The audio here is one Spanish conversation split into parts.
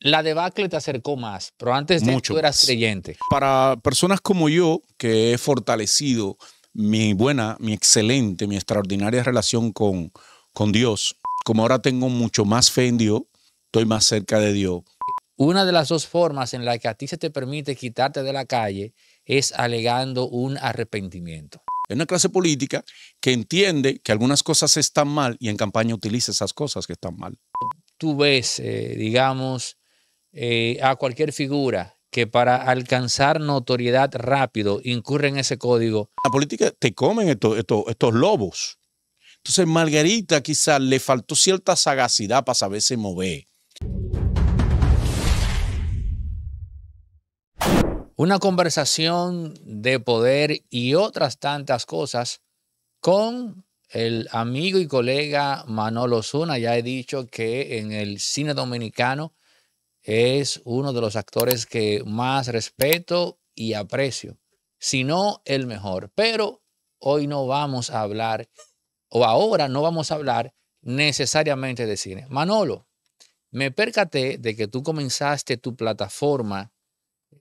la debacle te acercó más, pero antes Mucho tú eras creyente. Para personas como yo, que he fortalecido mi buena, mi excelente, mi extraordinaria relación con, con Dios, como ahora tengo mucho más fe en Dios, estoy más cerca de Dios. Una de las dos formas en la que a ti se te permite quitarte de la calle es alegando un arrepentimiento. Es una clase política que entiende que algunas cosas están mal y en campaña utiliza esas cosas que están mal. Tú ves, eh, digamos, eh, a cualquier figura que para alcanzar notoriedad rápido incurre en ese código. La política te comen estos, estos lobos. Entonces Margarita quizás le faltó cierta sagacidad para saberse mover. Una conversación de poder y otras tantas cosas con el amigo y colega Manolo Zuna. Ya he dicho que en el cine dominicano es uno de los actores que más respeto y aprecio, si no el mejor. Pero hoy no vamos a hablar, o ahora no vamos a hablar necesariamente de cine. Manolo, me percaté de que tú comenzaste tu plataforma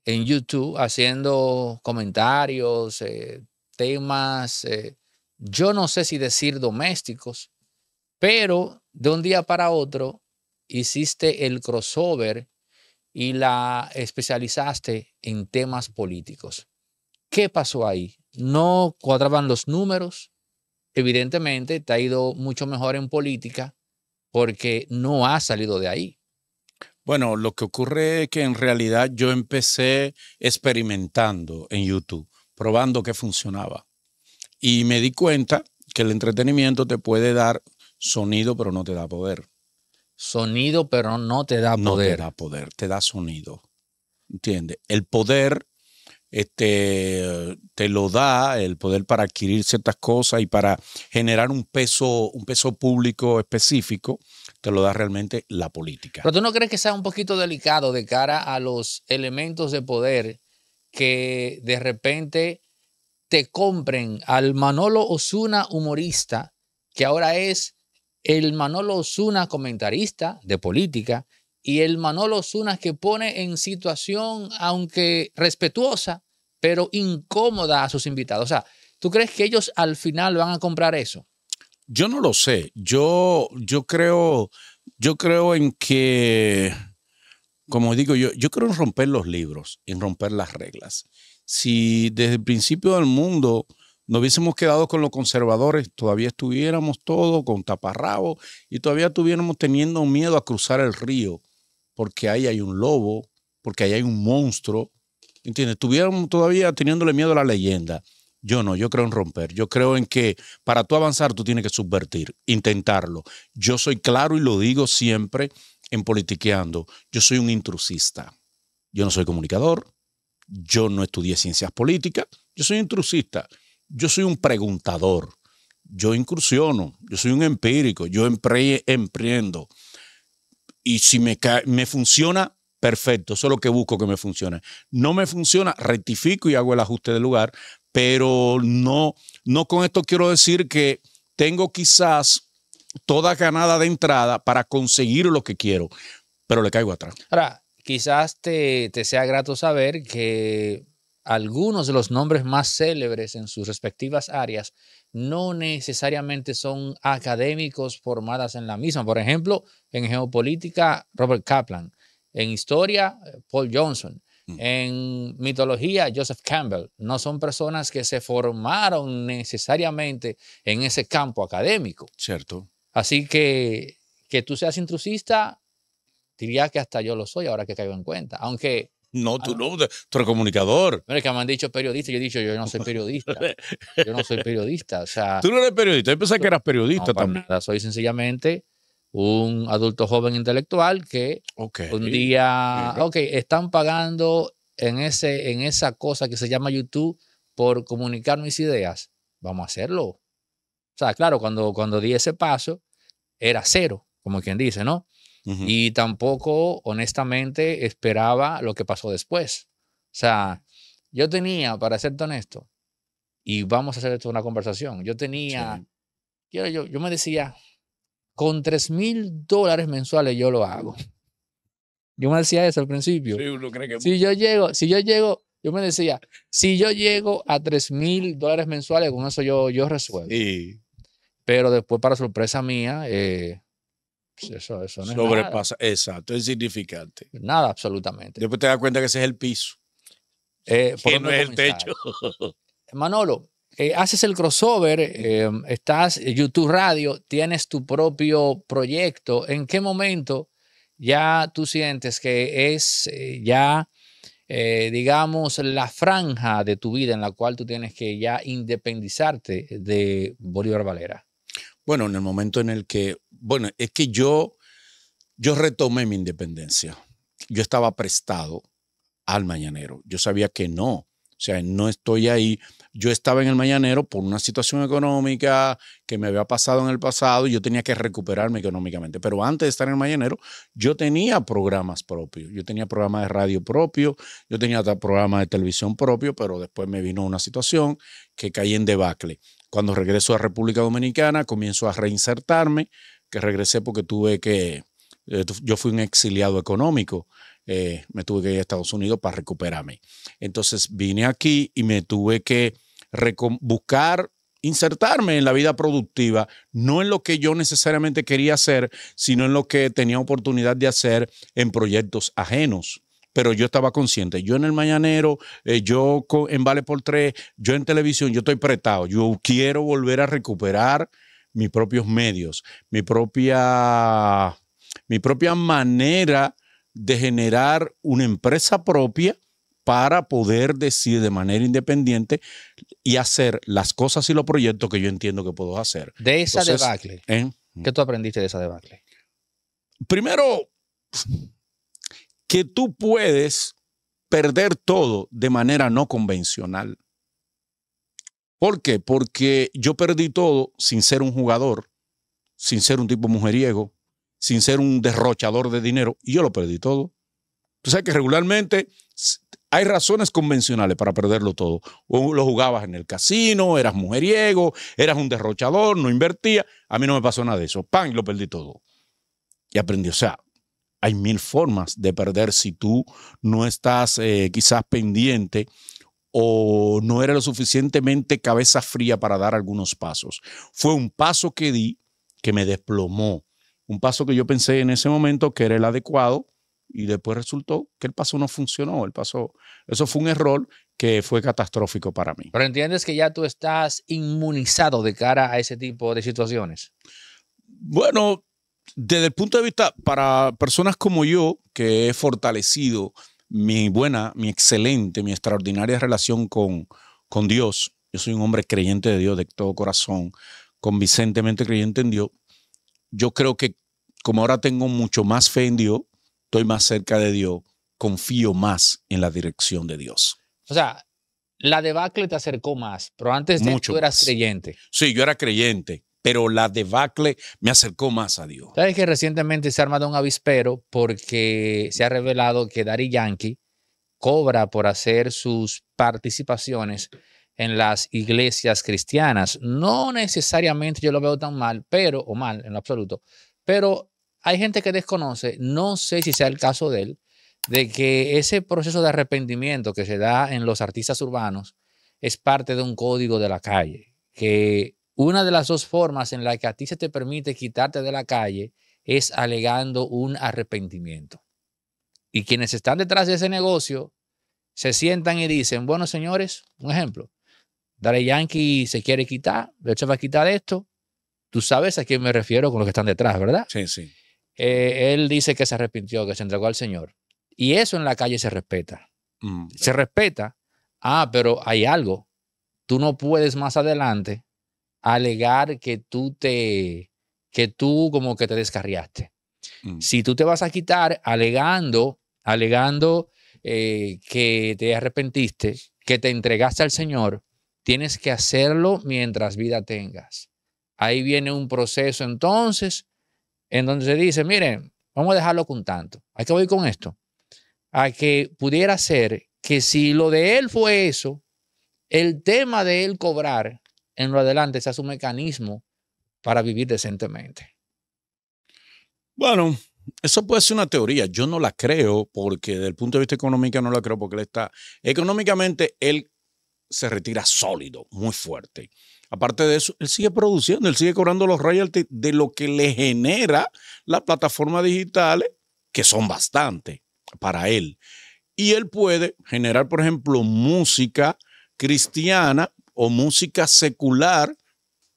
en YouTube haciendo comentarios, eh, temas, eh, yo no sé si decir domésticos, pero de un día para otro hiciste el crossover y la especializaste en temas políticos. ¿Qué pasó ahí? ¿No cuadraban los números? Evidentemente te ha ido mucho mejor en política porque no ha salido de ahí. Bueno, lo que ocurre es que en realidad yo empecé experimentando en YouTube, probando qué funcionaba. Y me di cuenta que el entretenimiento te puede dar sonido, pero no te da poder sonido, pero no te da poder. No te da poder, te da sonido. ¿Entiendes? El poder este, te lo da, el poder para adquirir ciertas cosas y para generar un peso, un peso público específico, te lo da realmente la política. Pero tú no crees que sea un poquito delicado de cara a los elementos de poder que de repente te compren al Manolo Osuna humorista, que ahora es el Manolo Osuna comentarista de política y el Manolo Osuna que pone en situación, aunque respetuosa, pero incómoda a sus invitados. O sea, ¿tú crees que ellos al final van a comprar eso? Yo no lo sé. Yo, yo creo, yo creo en que, como digo yo, yo creo en romper los libros, en romper las reglas. Si desde el principio del mundo nos hubiésemos quedado con los conservadores, todavía estuviéramos todos con taparrabos y todavía estuviéramos teniendo miedo a cruzar el río, porque ahí hay un lobo, porque ahí hay un monstruo. ¿Entiendes? Estuviéramos todavía teniéndole miedo a la leyenda. Yo no, yo creo en romper. Yo creo en que para tú avanzar tú tienes que subvertir, intentarlo. Yo soy claro y lo digo siempre en politiqueando. Yo soy un intrusista. Yo no soy comunicador. Yo no estudié ciencias políticas. Yo soy intrusista yo soy un preguntador, yo incursiono, yo soy un empírico, yo emprendo. Y si me, me funciona, perfecto, eso es lo que busco que me funcione. No me funciona, rectifico y hago el ajuste del lugar, pero no, no con esto quiero decir que tengo quizás toda ganada de entrada para conseguir lo que quiero, pero le caigo atrás. Ahora, quizás te, te sea grato saber que algunos de los nombres más célebres en sus respectivas áreas no necesariamente son académicos formadas en la misma. Por ejemplo, en geopolítica, Robert Kaplan. En historia, eh, Paul Johnson. Mm. En mitología, Joseph Campbell. No son personas que se formaron necesariamente en ese campo académico. Cierto. Así que que tú seas intrusista, diría que hasta yo lo soy ahora que caigo en cuenta. Aunque no, tú ah. no, tú eres comunicador. que me han dicho periodista, yo he dicho, yo no soy periodista. yo no soy periodista. O tú no eres periodista, yo pensé que eras periodista también. soy sencillamente un adulto joven intelectual que un día, ok, están pagando en, ese, en esa cosa que se llama YouTube por comunicar mis ideas. Vamos a hacerlo. O sea, claro, cuando, cuando di ese paso, era cero, como quien dice, ¿no? Y tampoco, honestamente, esperaba lo que pasó después. O sea, yo tenía, para ser honesto, y vamos a hacer esto una conversación, yo tenía, quiero yo, yo, me decía, con 3 mil dólares mensuales yo lo hago. Yo me decía eso al principio. Si yo llego, si yo llego, yo me decía, si yo llego a 3 mil dólares mensuales, con eso yo, yo resuelvo. Pero después, para sorpresa mía, eh, eso, no Sobrepasa, exacto, es significante Nada, absolutamente. Después te das cuenta que ese es el piso. Eh, que no es el techo. Manolo, eh, haces el crossover, em, estás en eh, YouTube Radio, tienes tu propio proyecto. ¿En qué momento ya tú sientes que es ya, digamos, la franja de tu vida en la cual tú tienes que ya independizarte de Bolívar Valera? Bueno, en el momento en el que bueno, es que yo, yo retomé mi independencia. Yo estaba prestado al mañanero. Yo sabía que no. O sea, no estoy ahí. Yo estaba en el mañanero por una situación económica que me había pasado en el pasado y yo tenía que recuperarme económicamente. Pero antes de estar en el mañanero, yo tenía programas propios. Yo tenía programas de radio propio, yo tenía programas de televisión propio, pero después me vino una situación que caí en debacle. Cuando regreso a República Dominicana, comienzo a reinsertarme, que regresé porque tuve que, eh, yo fui un exiliado económico, eh, me tuve que ir a Estados Unidos para recuperarme. Entonces vine aquí y me tuve que buscar insertarme en la vida productiva, no en lo que yo necesariamente quería hacer, sino en lo que tenía oportunidad de hacer en proyectos ajenos. Pero yo estaba consciente, yo en el mañanero, eh, yo en Vale por Tres, yo en televisión, yo estoy prestado, yo quiero volver a recuperar mis propios medios, mi propia, mi propia manera de generar una empresa propia para poder decir de manera independiente y hacer las cosas y los proyectos que yo entiendo que puedo hacer. De esa debacle. ¿eh? ¿Qué tú aprendiste de esa debacle? Primero, que tú puedes perder todo de manera no convencional. ¿Por qué? Porque yo perdí todo sin ser un jugador, sin ser un tipo mujeriego, sin ser un derrochador de dinero, y yo lo perdí todo. Tú sabes que regularmente hay razones convencionales para perderlo todo. O lo jugabas en el casino, eras mujeriego, eras un derrochador, no invertía. A mí no me pasó nada de eso. ¡Pam! Y lo perdí todo. Y aprendí. O sea, hay mil formas de perder si tú no estás eh, quizás pendiente o no era lo suficientemente cabeza fría para dar algunos pasos. Fue un paso que di que me desplomó, un paso que yo pensé en ese momento que era el adecuado y después resultó que el paso no funcionó, el paso, eso fue un error que fue catastrófico para mí. Pero entiendes que ya tú estás inmunizado de cara a ese tipo de situaciones. Bueno, desde el punto de vista, para personas como yo, que he fortalecido mi buena, mi excelente, mi extraordinaria relación con, con Dios. Yo soy un hombre creyente de Dios de todo corazón, convincentemente creyente en Dios. Yo creo que como ahora tengo mucho más fe en Dios, estoy más cerca de Dios, confío más en la dirección de Dios. O sea, la debacle te acercó más, pero antes de mucho tú eras creyente. Sí, yo era creyente pero la debacle me acercó más a Dios. Sabes que recientemente se ha armado un avispero porque se ha revelado que Dari Yankee cobra por hacer sus participaciones en las iglesias cristianas. No necesariamente yo lo veo tan mal, pero, o mal en lo absoluto, pero hay gente que desconoce, no sé si sea el caso de él, de que ese proceso de arrepentimiento que se da en los artistas urbanos es parte de un código de la calle, que una de las dos formas en la que a ti se te permite quitarte de la calle es alegando un arrepentimiento. Y quienes están detrás de ese negocio se sientan y dicen, bueno, señores, un ejemplo, Dale Yankee se quiere quitar, de hecho va a quitar esto. Tú sabes a quién me refiero con los que están detrás, ¿verdad? Sí, sí. Eh, él dice que se arrepintió, que se entregó al Señor. Y eso en la calle se respeta. Mm, se respeta. Ah, pero hay algo. Tú no puedes más adelante alegar que tú te, que tú como que te descarriaste. Mm. Si tú te vas a quitar alegando, alegando eh, que te arrepentiste, que te entregaste al Señor, tienes que hacerlo mientras vida tengas. Ahí viene un proceso entonces en donde se dice, miren, vamos a dejarlo con tanto. Hay que ir con esto? A que pudiera ser que si lo de él fue eso, el tema de él cobrar en lo adelante sea su mecanismo para vivir decentemente. Bueno, eso puede ser una teoría. Yo no la creo porque desde el punto de vista económico no la creo porque él está, económicamente él se retira sólido, muy fuerte. Aparte de eso, él sigue produciendo, él sigue cobrando los royalties de lo que le genera las plataformas digitales, que son bastante para él. Y él puede generar, por ejemplo, música cristiana o música secular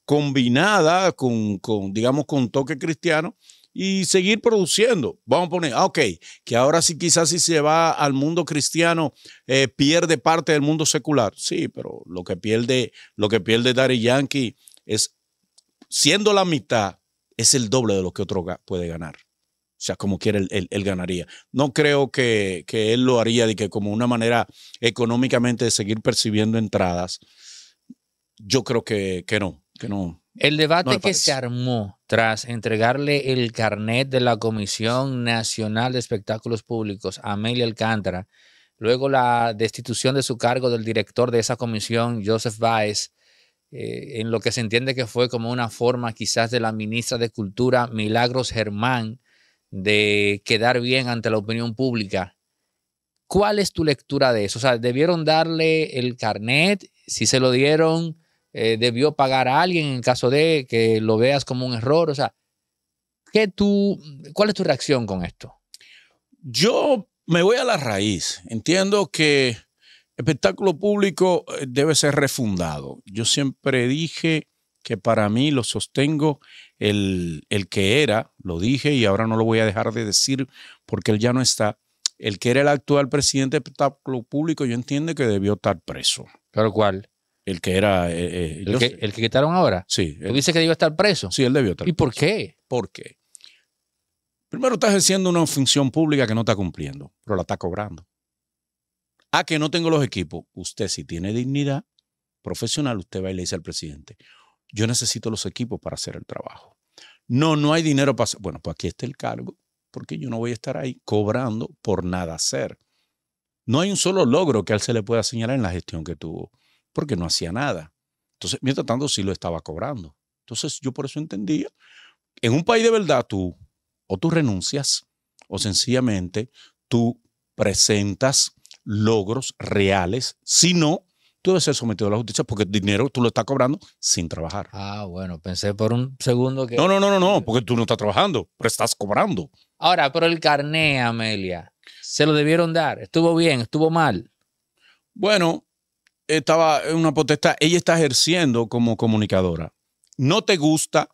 combinada con, digamos, con toque cristiano y seguir produciendo. Vamos a poner, ah, ok, que ahora sí quizás si se va al mundo cristiano eh, pierde parte del mundo secular. Sí, pero lo que pierde, lo que pierde Daddy Yankee es, siendo la mitad, es el doble de lo que otro puede ganar. O sea, como quiere él, ganaría. No creo que, que, él lo haría de que como una manera económicamente de seguir percibiendo entradas, yo creo que, no, que no. El debate que se armó tras entregarle el carnet de la Comisión Nacional de Espectáculos Públicos a Amelia Alcántara, luego la destitución de su cargo del director de esa comisión, Joseph Baez, eh, en lo que se entiende que fue como una forma quizás de la ministra de Cultura, Milagros Germán, de quedar bien ante la opinión pública. ¿Cuál es tu lectura de eso? O sea, ¿debieron darle el carnet? Si se lo dieron, eh, debió pagar a alguien en caso de que lo veas como un error. O sea, ¿qué tú, ¿cuál es tu reacción con esto? Yo me voy a la raíz. Entiendo que el espectáculo público eh, debe ser refundado. Yo siempre dije que para mí lo sostengo el, que era, lo dije y ahora no lo voy a dejar de decir porque él ya no está, el que era el actual presidente del espectáculo público, yo entiendo que debió estar preso. ¿pero cual. El que era. Eh, eh, el, que, quitaron ahora. Sí. Él, dice que debió estar preso. Sí, él debió estar ¿Y por qué? ¿Por qué? Primero, está ejerciendo una función pública que no está cumpliendo, pero la está cobrando. Ah, que no tengo los equipos. Usted, si tiene dignidad profesional, usted va y le dice al presidente: Yo necesito los equipos para hacer el trabajo. No, no hay dinero para. Bueno, pues aquí está el cargo, porque yo no voy a estar ahí cobrando por nada hacer. No hay un solo logro que a él se le pueda señalar en la gestión que tuvo porque no hacía nada. Entonces, mientras tanto, sí lo estaba cobrando. Entonces, yo por eso entendía, en un país de verdad tú o tú renuncias o sencillamente tú presentas logros reales, si no, tú debes ser sometido a la justicia porque el dinero tú lo estás cobrando sin trabajar. Ah, bueno, pensé por un segundo que... No, no, no, no, no, porque tú no estás trabajando, pero estás cobrando. Ahora, pero el carné, Amelia, ¿se lo debieron dar? ¿Estuvo bien? ¿Estuvo mal? Bueno, estaba en una potestad, ella está ejerciendo como comunicadora. No te gusta,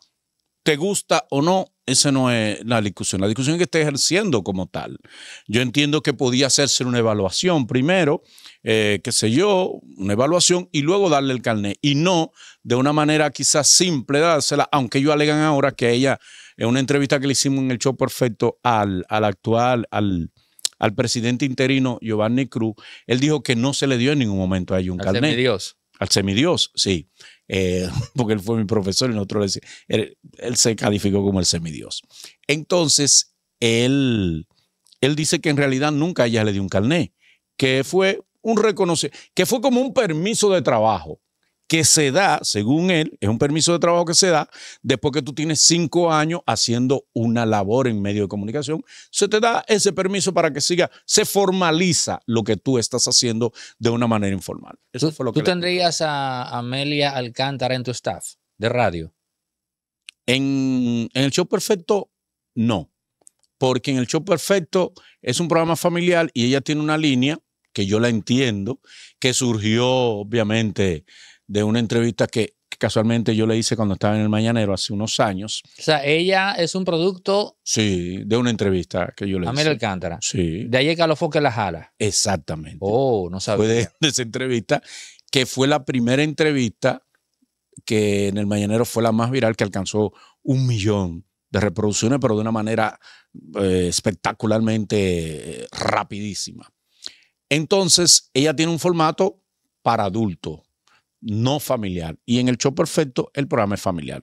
te gusta o no, esa no es la discusión. La discusión es que está ejerciendo como tal. Yo entiendo que podía hacerse una evaluación primero, que eh, qué sé yo, una evaluación y luego darle el carnet. Y no de una manera quizás simple dársela, aunque ellos alegan ahora que ella, en una entrevista que le hicimos en el show perfecto al, al actual, al, al presidente interino Giovanni Cruz, él dijo que no se le dio en ningún momento a carné. Al Carnet. semidios. Al semidios, sí. Eh, porque él fue mi profesor y nosotros le él, él, se calificó como el semidios. Entonces, él, él dice que en realidad nunca ella le dio un carné, que fue un reconocimiento, que fue como un permiso de trabajo que se da, según él, es un permiso de trabajo que se da después que tú tienes cinco años haciendo una labor en medio de comunicación. Se te da ese permiso para que siga, se formaliza lo que tú estás haciendo de una manera informal. Eso fue lo ¿Tú tendrías a Amelia Alcántara en tu staff de radio? En, en el show perfecto, no. Porque en el show perfecto es un programa familiar y ella tiene una línea que yo la entiendo, que surgió obviamente de una entrevista que, casualmente yo le hice cuando estaba en el Mañanero hace unos años. O sea, ella es un producto. Sí, de una entrevista que yo le A Alcántara. Sí. De ahí calofoque que la jala. Exactamente. Oh, no sabía. Fue de, esa entrevista, que fue la primera entrevista que en el Mañanero fue la más viral, que alcanzó un millón de reproducciones, pero de una manera eh, espectacularmente eh, rapidísima. Entonces, ella tiene un formato para adulto, no familiar. Y en el show perfecto, el programa es familiar.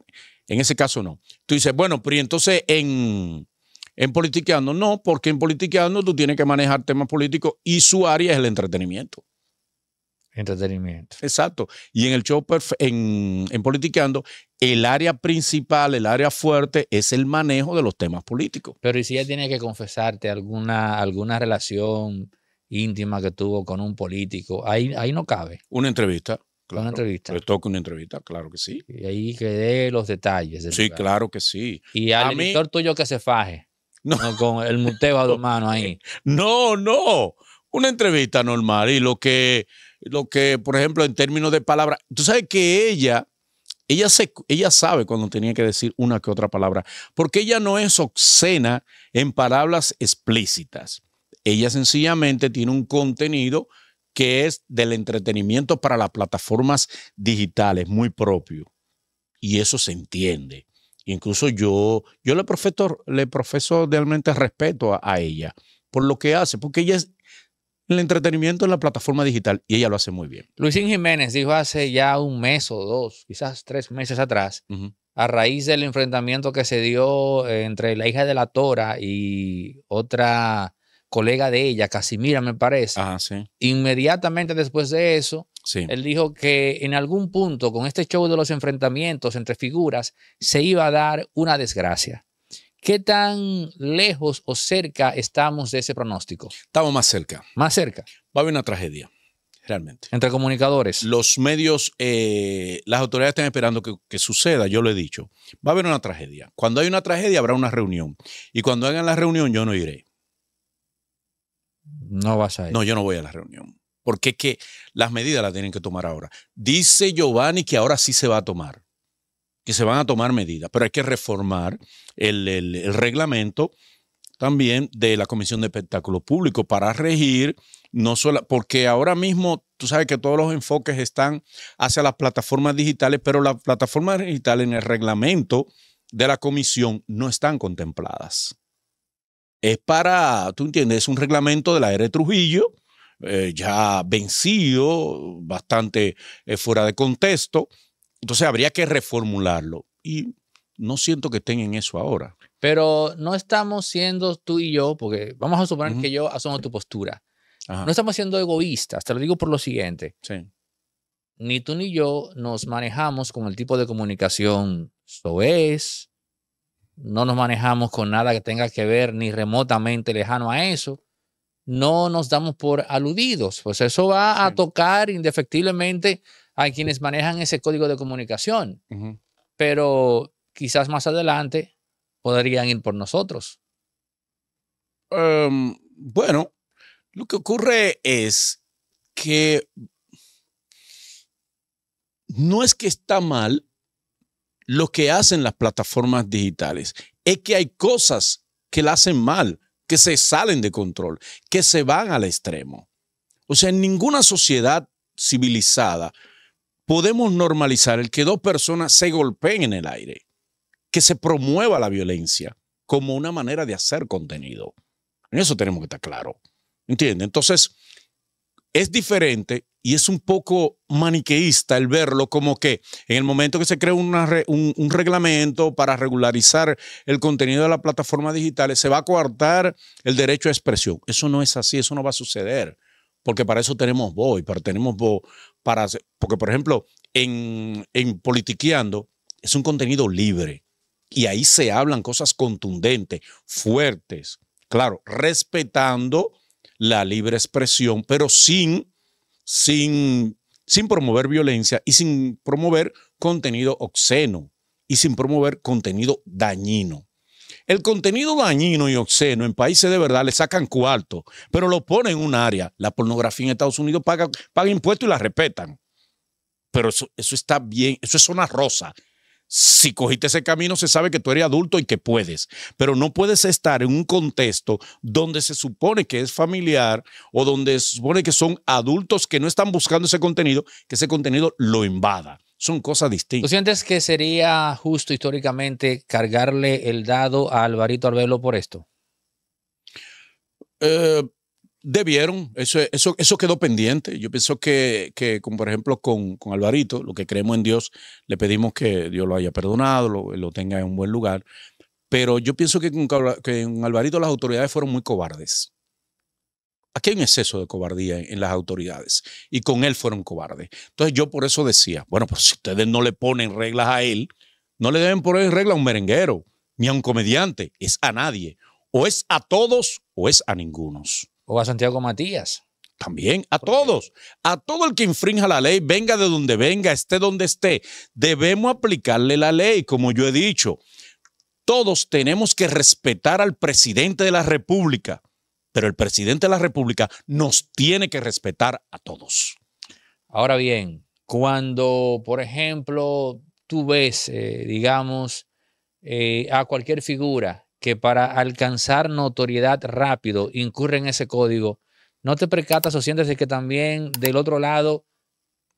En ese caso, no. Tú dices, bueno, pero entonces en, en politiqueando, no, porque en politiqueando tú tienes que manejar temas políticos y su área es el entretenimiento. Entretenimiento. Exacto. Y en el show, en, en politiqueando, el área principal, el área fuerte es el manejo de los temas políticos. Pero y si ella tiene que confesarte alguna, alguna relación íntima que tuvo con un político, ahí, ahí no cabe. Una entrevista una entrevista. le toca una entrevista, claro que sí. Y ahí quedé los detalles. sí, claro que sí. Y al a editor tuyo que se faje. No. con el muteo a dos manos ahí. No, no. Una entrevista normal. Y lo que, lo que, por ejemplo, en términos de palabras. Tú sabes que ella, ella, se, ella sabe cuando tenía que decir una que otra palabra. Porque ella no es obscena en palabras explícitas. Ella sencillamente tiene un contenido que es del entretenimiento para las plataformas digitales, muy propio. Y eso se entiende. Incluso yo, yo le, profeso, le profeso realmente respeto a, ella por lo que hace, porque ella es, el entretenimiento en la plataforma digital y ella lo hace muy bien. Luisín Jiménez dijo hace ya un mes o dos, quizás tres meses atrás, a raíz del enfrentamiento que se dio entre la hija de la Tora y otra colega de ella, Casimira, me parece. Ajá, sí. Inmediatamente después de eso, él dijo que en algún punto, con este show de los enfrentamientos entre figuras, se iba a dar una desgracia. ¿Qué tan lejos o cerca estamos de ese pronóstico? Estamos más cerca. Más cerca. Va a haber una tragedia, realmente. Entre comunicadores. Los medios, eh, las autoridades están esperando que, que, suceda, yo lo he dicho. Va a haber una tragedia. Cuando hay una tragedia habrá una reunión. Y cuando hagan la reunión yo no iré. No vas a ir. No, yo no voy a la reunión. Porque que las medidas las tienen que tomar ahora. Dice Giovanni que ahora sí se va a tomar, que se van a tomar medidas, pero hay que reformar el, reglamento también de la Comisión de Espectáculo Público para regir, no solo, porque ahora mismo tú sabes que todos los enfoques están hacia las plataformas digitales, pero las plataformas digitales en el reglamento de la comisión no están contempladas es para, tú entiendes, es un reglamento de la era Trujillo, eh, ya vencido, bastante eh, fuera de contexto. Entonces habría que reformularlo. Y no siento que estén en eso ahora. Pero no estamos siendo tú y yo, porque vamos a suponer que yo asumo tu postura. No estamos siendo egoístas, te lo digo por lo siguiente. Ni tú ni yo nos manejamos con el tipo de comunicación soez, no nos manejamos con nada que tenga que ver ni remotamente lejano a eso, no nos damos por aludidos, pues eso va a tocar indefectiblemente a quienes manejan ese código de comunicación, pero quizás más adelante podrían ir por nosotros. Em, bueno, lo que ocurre es que no es que está mal, lo que hacen las plataformas digitales es que hay cosas que la hacen mal, que se salen de control, que se van al extremo. O sea, en ninguna sociedad civilizada podemos normalizar el que dos personas se golpeen en el aire, que se promueva la violencia como una manera de hacer contenido. En eso tenemos que estar claro. ¿Entiendes? Entonces, es diferente y es un poco maniqueísta el verlo como que en el momento que se crea un, reglamento para regularizar el contenido de las plataformas digitales, se va a coartar el derecho a expresión. Eso no es así, eso no va a suceder, porque para eso tenemos voz, para, tenemos voz para, porque por ejemplo, en, en Politiqueando es un contenido libre y ahí se hablan cosas contundentes, fuertes, claro, respetando la libre expresión, pero sin, sin, sin promover violencia y sin promover contenido obsceno y sin promover contenido dañino. El contenido dañino y obsceno en países de verdad le sacan cuarto, pero lo ponen en un área. La pornografía en Estados Unidos paga, paga impuestos y la respetan. Pero eso, eso está bien, eso es zona rosa, si cogiste ese camino, se sabe que tú eres adulto y que puedes, pero no puedes estar en un contexto donde se supone que es familiar o donde se supone que son adultos que no están buscando ese contenido, que ese contenido lo invada. Son cosas distintas. ¿Tú sientes que sería justo históricamente cargarle el dado a Alvarito Arbelo por esto? Eh, Debieron, eso, eso, quedó pendiente. Yo pienso que, como por ejemplo con, Alvarito, lo que creemos en Dios, le pedimos que Dios lo haya perdonado, lo, tenga en un buen lugar. Pero yo pienso que con, Alvarito las autoridades fueron muy cobardes. Aquí hay un exceso de cobardía en, las autoridades y con él fueron cobardes. Entonces yo por eso decía, bueno, pues si ustedes no le ponen reglas a él, no le deben poner reglas a un merenguero, ni a un comediante, es a nadie. O es a todos o es a ningunos o a Santiago Matías. También, a todos, a todo el que infrinja la ley, venga de donde venga, esté donde esté, debemos aplicarle la ley, como yo he dicho. Todos tenemos que respetar al presidente de la República, pero el presidente de la República nos tiene que respetar a todos. Ahora bien, cuando, por ejemplo, tú ves, eh, digamos, eh, a cualquier figura que para alcanzar notoriedad rápido incurre en ese código, no te percatas o sientes de que también del otro lado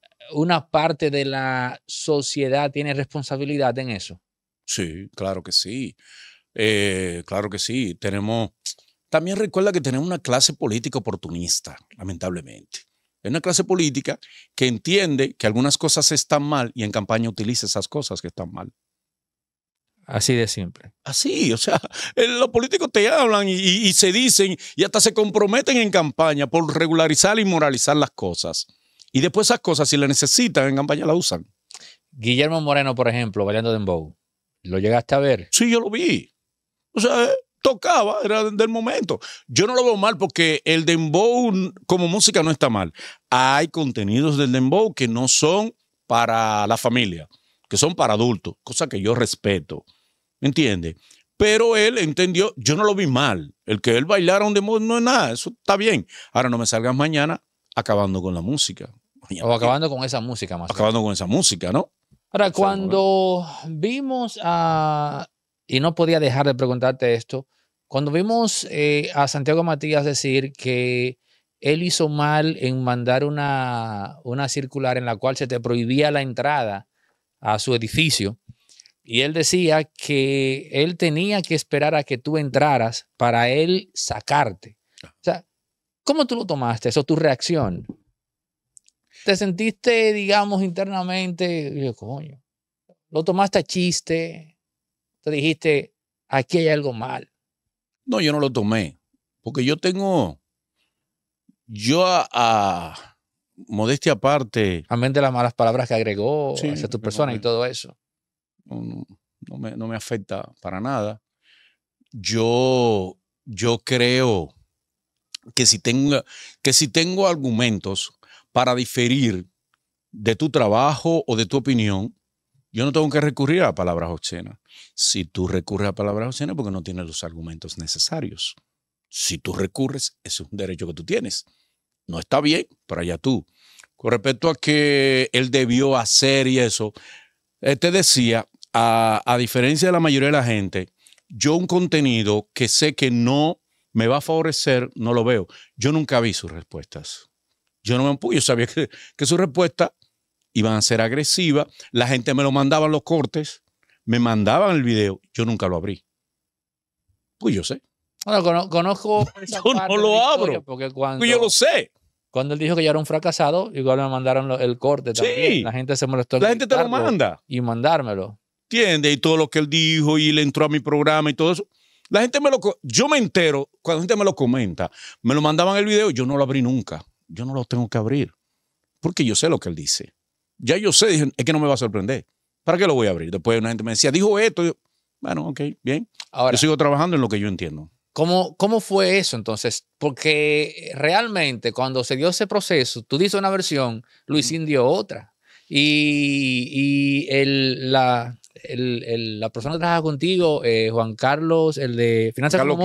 eh, una parte de la sociedad tiene responsabilidad en eso. Sí, claro que sí. Eh, claro que sí. Tenemos, también recuerda que tenemos una clase política oportunista, lamentablemente. Es una clase política que entiende que algunas cosas están mal y en campaña utiliza esas cosas que están mal. Así de siempre. Así, o sea, los políticos te hablan y, y, se dicen y hasta se comprometen en campaña por regularizar y moralizar las cosas. Y después esas cosas, si las necesitan en campaña, las usan. Guillermo Moreno, por ejemplo, bailando Dembow, ¿lo llegaste a ver? Sí, yo lo vi. O sea, eh, tocaba, era del momento. Yo no lo veo mal porque el Dembow como música no está mal. Hay contenidos del Dembow que no son para la familia, que son para adultos, cosa que yo respeto. ¿Me entiendes? Pero él entendió, yo no lo vi mal. El que él bailara un no es nada, eso está bien. Ahora no me salgas mañana acabando con la música. o acabando con esa música más. Acabando con esa música, ¿no? Ahora, cuando vimos a, y no podía dejar de preguntarte esto, cuando vimos eh, a Santiago Matías decir que él hizo mal en mandar una, una circular en la cual se te prohibía la entrada a su edificio, y él decía que él tenía que esperar a que tú entraras para él sacarte. Ah. O sea, ¿cómo tú lo tomaste? Eso, tu reacción. ¿Te sentiste, digamos, internamente? coño, lo tomaste a chiste. Te dijiste, aquí hay algo mal. No, yo no lo tomé. Porque yo tengo. Yo a. modestia aparte. Amén de las malas palabras que agregó a hacia tu persona y todo eso no, me, afecta para nada. Yo, yo creo que si, tengo, que si tengo argumentos para diferir de tu trabajo o de tu opinión, yo no tengo que recurrir a palabras obscenas. Si tú recurres a palabras obscenas, porque no tienes los argumentos necesarios. Si tú recurres, es un derecho que tú tienes. No está bien, pero allá tú. Con respecto a que él debió hacer y eso, eh, te decía a, diferencia de la mayoría de la gente, yo un contenido que sé que no me va a favorecer, no lo veo. Yo nunca vi sus respuestas. Yo no me yo sabía que, que sus respuestas iban a ser agresivas. La gente me lo mandaba los cortes, me mandaban el video, yo nunca lo abrí. Pues yo sé. conozco. no lo abro. pues yo lo sé. Cuando él dijo que yo era un fracasado, igual me mandaron el corte también. la gente se molestó. La gente te lo manda. Y mandármelo. ¿Entiendes? Y todo lo que él dijo y le entró a mi programa y todo eso. La gente me lo. Yo me entero, cuando la gente me lo comenta, me lo mandaban el video, yo no lo abrí nunca. Yo no lo tengo que abrir. Porque yo sé lo que él dice. Ya yo sé, es que no me va a sorprender. ¿Para qué lo voy a abrir? Después una gente me decía, dijo esto. Yo, bueno, ok, bien. yo sigo trabajando en lo que yo entiendo. ¿Cómo, ¿Cómo fue eso entonces? Porque realmente cuando se dio ese proceso, tú dices una versión, Luisín dio otra. Y, y la, el, la persona que trabaja contigo, eh, Juan Carlos, el de Finanzas Carlos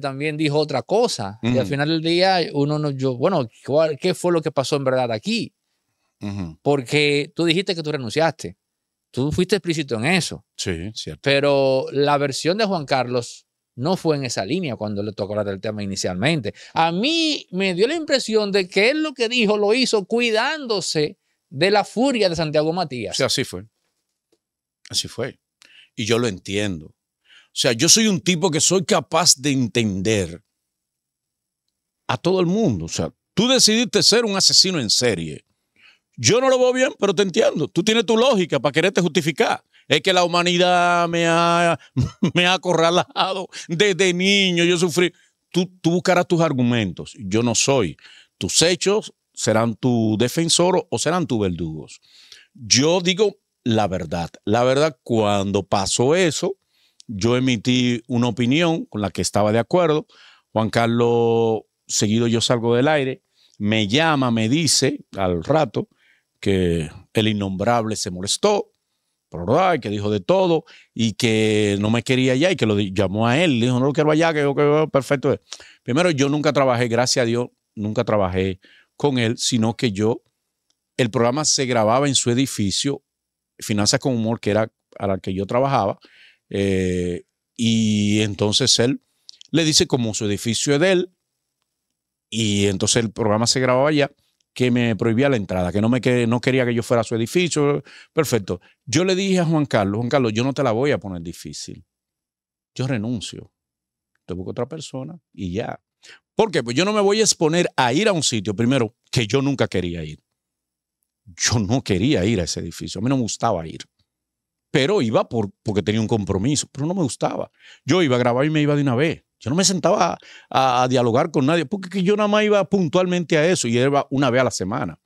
también dijo otra cosa. Y al final del día, uno no, yo, bueno, ¿qué fue lo que pasó en verdad aquí? Porque tú dijiste que tú renunciaste. Tú fuiste explícito en eso. Sí, cierto. Pero la versión de Juan Carlos no fue en esa línea cuando le tocó hablar del tema inicialmente. A mí me dio la impresión de que él lo que dijo lo hizo cuidándose de la furia de Santiago Matías. Sí, así fue. Así fue. Y yo lo entiendo. O sea, yo soy un tipo que soy capaz de entender a todo el mundo. O sea, tú decidiste ser un asesino en serie. Yo no lo veo bien, pero te entiendo. Tú tienes tu lógica para quererte justificar. Es que la humanidad me ha, me ha acorralado desde niño. Yo sufrí. Tú, tú buscarás tus argumentos. Yo no soy. Tus hechos serán tu defensor o serán tus verdugos. Yo digo la verdad. La verdad, cuando pasó eso, yo emití una opinión con la que estaba de acuerdo. Juan Carlos, seguido yo salgo del aire, me llama, me dice al rato que el innombrable se molestó, que dijo de todo y que no me quería allá y que lo llamó a él. Le dijo, no lo quiero allá, que yo que perfecto. Primero, yo nunca trabajé, gracias a Dios, nunca trabajé con él, sino que yo, el programa se grababa en su edificio Finanzas con Humor, que era a la que yo trabajaba, eh, y entonces él le dice como su edificio es de él, y entonces el programa se grababa ya que me prohibía la entrada, que no, me, que no quería que yo fuera a su edificio. Perfecto. Yo le dije a Juan Carlos, Juan Carlos, yo no te la voy a poner difícil. Yo renuncio. Te busco otra persona y ya. ¿Por qué? Pues yo no me voy a exponer a ir a un sitio, primero, que yo nunca quería ir yo no quería ir a ese edificio, a mí no me gustaba ir. Pero iba por, porque tenía un compromiso, pero no me gustaba. Yo iba a grabar y me iba de una vez. Yo no me sentaba a, dialogar con nadie, porque yo nada más iba puntualmente a eso y iba una vez a la semana.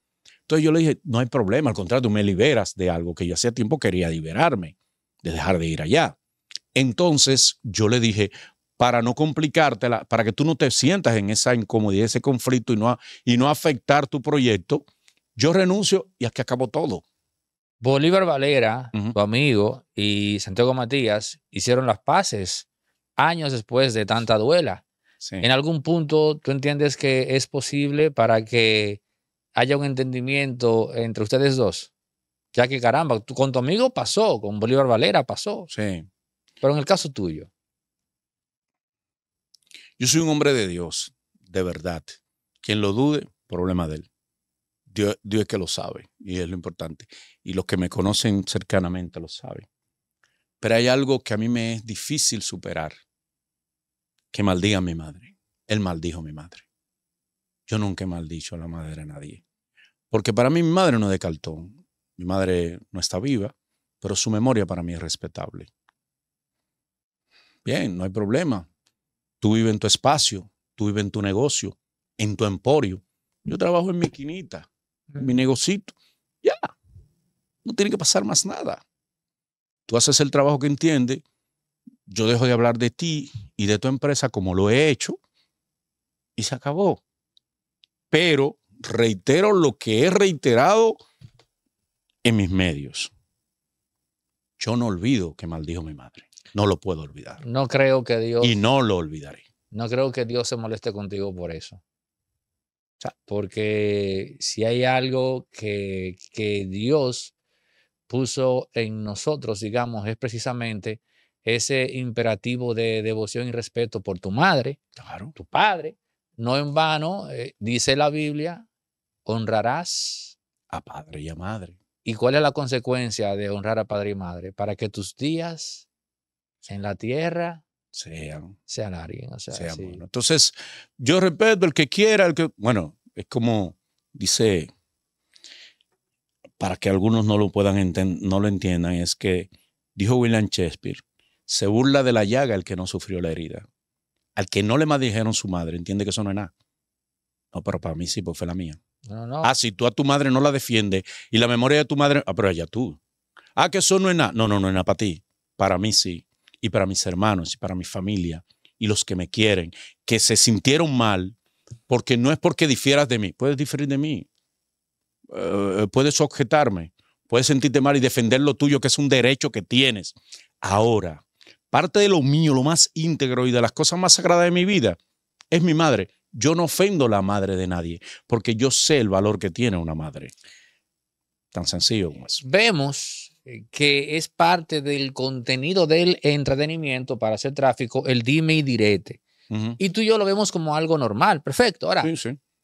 Entonces yo le dije, no hay problema, al contrario, me liberas de algo que yo hacía tiempo quería liberarme, de dejar de ir allá. Entonces yo le dije, para no complicártela, para que tú no te sientas en esa incomodidad, ese conflicto y no, y no afectar tu proyecto, yo renuncio y aquí acabó todo. Bolívar Valera, tu amigo, y Santiago Matías hicieron las paces años después de tanta duela. En algún punto, ¿tú entiendes que es posible para que haya un entendimiento entre ustedes dos? Ya que, caramba, con tu amigo pasó, con Bolívar Valera pasó. Sí. Pero en el caso tuyo. Yo soy un hombre de Dios, de verdad. Quien lo dude, problema de él. Dios, es que lo sabe y es lo importante. Y los que me conocen cercanamente lo saben. Pero hay algo que a mí me es difícil superar. Que maldiga a mi madre. Él maldijo a mi madre. Yo nunca he maldicho a la madre de nadie. Porque para mí mi madre no es de cartón. Mi madre no está viva, pero su memoria para mí es respetable. Bien, no hay problema. Tú vives en tu espacio, tú vives en tu negocio, en tu emporio. Yo trabajo en mi quinita mi negocito. Ya, no tiene que pasar más nada. Tú haces el trabajo que entiende, yo dejo de hablar de ti y de tu empresa como lo he hecho y se acabó. Pero reitero lo que he reiterado en mis medios. Yo no olvido que maldijo mi madre. No lo puedo olvidar. No creo que Dios. Y no lo olvidaré. No creo que Dios se moleste contigo por eso porque si hay algo que, que Dios puso en nosotros, digamos, es precisamente ese imperativo de devoción y respeto por tu madre, tu padre. No en vano, eh, dice la Biblia, honrarás a padre y a madre. ¿Y cuál es la consecuencia de honrar a padre y madre? Para que tus días en la tierra sean. Sean alguien O sea, sean Entonces, yo respeto el que quiera, el que. Bueno, es como dice, para que algunos no lo puedan no lo entiendan, es que dijo William Shakespeare: se burla de la llaga el que no sufrió la herida. Al que no le dijeron su madre, entiende que eso no es nada. No, pero para mí sí, pues fue la mía. No, no. Ah, si tú a tu madre no la defiendes y la memoria de tu madre. Ah, pero allá tú. Ah, que eso no es nada. No, no, no es nada para ti. Para mí sí y para mis hermanos y para mi familia y los que me quieren, que se sintieron mal, porque no es porque difieras de mí, puedes diferir de mí, eh, eh, puedes objetarme, puedes sentirte mal y defender lo tuyo, que es un derecho que tienes. Ahora, parte de lo mío, lo más íntegro y de las cosas más sagradas de mi vida, es mi madre. Yo no ofendo a la madre de nadie, porque yo sé el valor que tiene una madre. Tan sencillo como eso. Vemos eh, que es parte del contenido del entretenimiento para hacer tráfico, el dime y direte. Y tú y yo lo vemos como algo normal, perfecto. Ahora,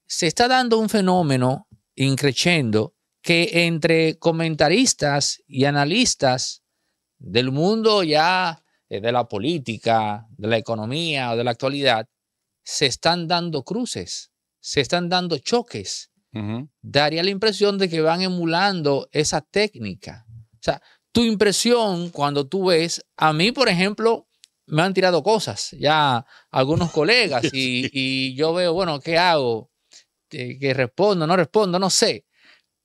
se está dando un fenómeno increciendo que entre comentaristas y analistas del mundo ya eh, de la política, de la economía o de la actualidad, se están dando cruces, se están dando choques. Daría la impresión de que van emulando esa técnica o sea, tu impresión cuando tú ves, a mí, por ejemplo, me han tirado cosas, ya algunos colegas, y, yo veo, bueno, ¿qué hago? ¿Qué respondo, no respondo? No sé.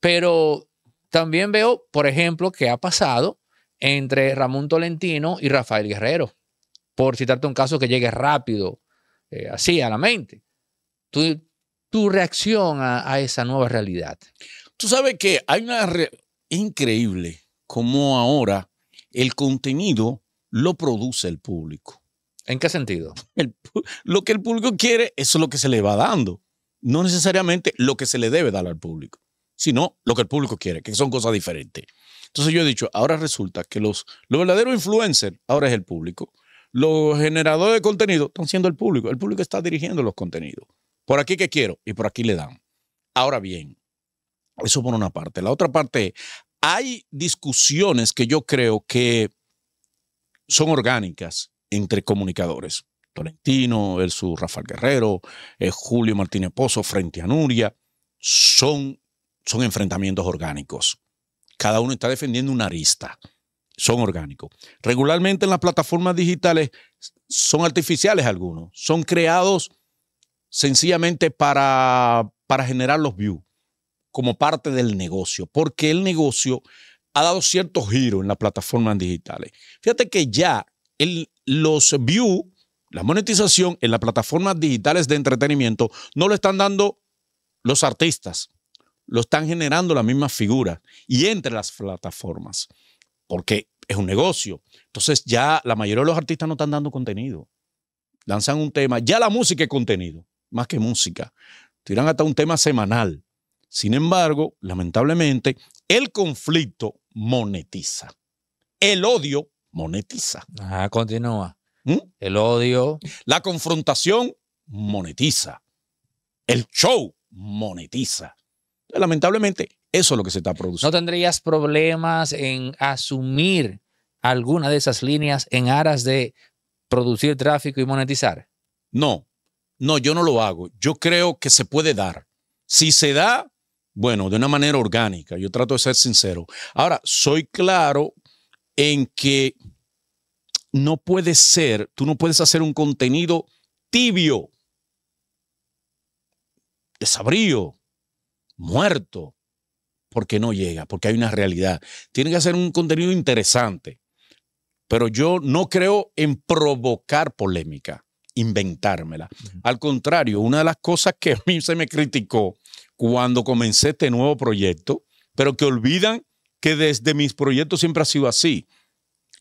Pero también veo, por ejemplo, qué ha pasado entre Ramón Tolentino y Rafael Guerrero, por citarte un caso que llegue rápido, eh, así a la mente. Tu, tu reacción a, a, esa nueva realidad. Tú sabes que hay una increíble como ahora el contenido lo produce el público. ¿En qué sentido? lo que el público quiere, es lo que se le va dando. No necesariamente lo que se le debe dar al público, sino lo que el público quiere, que son cosas diferentes. Entonces yo he dicho, ahora resulta que los, los verdaderos influencers ahora es el público. Los generadores de contenido están siendo el público. El público está dirigiendo los contenidos. Por aquí que quiero y por aquí le dan. Ahora bien, eso por una parte. La otra parte, hay discusiones que yo creo que son orgánicas entre comunicadores. Tolentino, el su Rafael Guerrero, eh, Julio Martínez Pozo frente a Nuria, son, son enfrentamientos orgánicos. Cada uno está defendiendo una arista. Son orgánicos. Regularmente en las plataformas digitales son artificiales algunos. Son creados sencillamente para, para generar los views como parte del negocio, porque el negocio ha dado cierto giro en las plataformas digitales. Fíjate que ya el, los views, la monetización en las plataformas digitales de entretenimiento no lo están dando los artistas, lo están generando las mismas figuras y entre las plataformas, porque es un negocio. Entonces ya la mayoría de los artistas no están dando contenido. Lanzan un tema, ya la música es contenido, más que música. Tiran hasta un tema semanal. Sin embargo, lamentablemente, el conflicto monetiza. El odio monetiza. Ah, continúa. ¿Mm? El odio. La confrontación monetiza. El show monetiza. Lamentablemente, eso es lo que se está produciendo. ¿No tendrías problemas en asumir alguna de esas líneas en aras de producir tráfico y monetizar? No, no, yo no lo hago. Yo creo que se puede dar. Si se da, bueno, de una manera orgánica. Yo trato de ser sincero. Ahora, soy claro en que no puede ser, tú no puedes hacer un contenido tibio, desabrío, muerto, porque no llega, porque hay una realidad. Tiene que hacer un contenido interesante, pero yo no creo en provocar polémica, inventármela. Al contrario, una de las cosas que a mí se me criticó cuando comencé este nuevo proyecto, pero que olvidan que desde mis proyectos siempre ha sido así.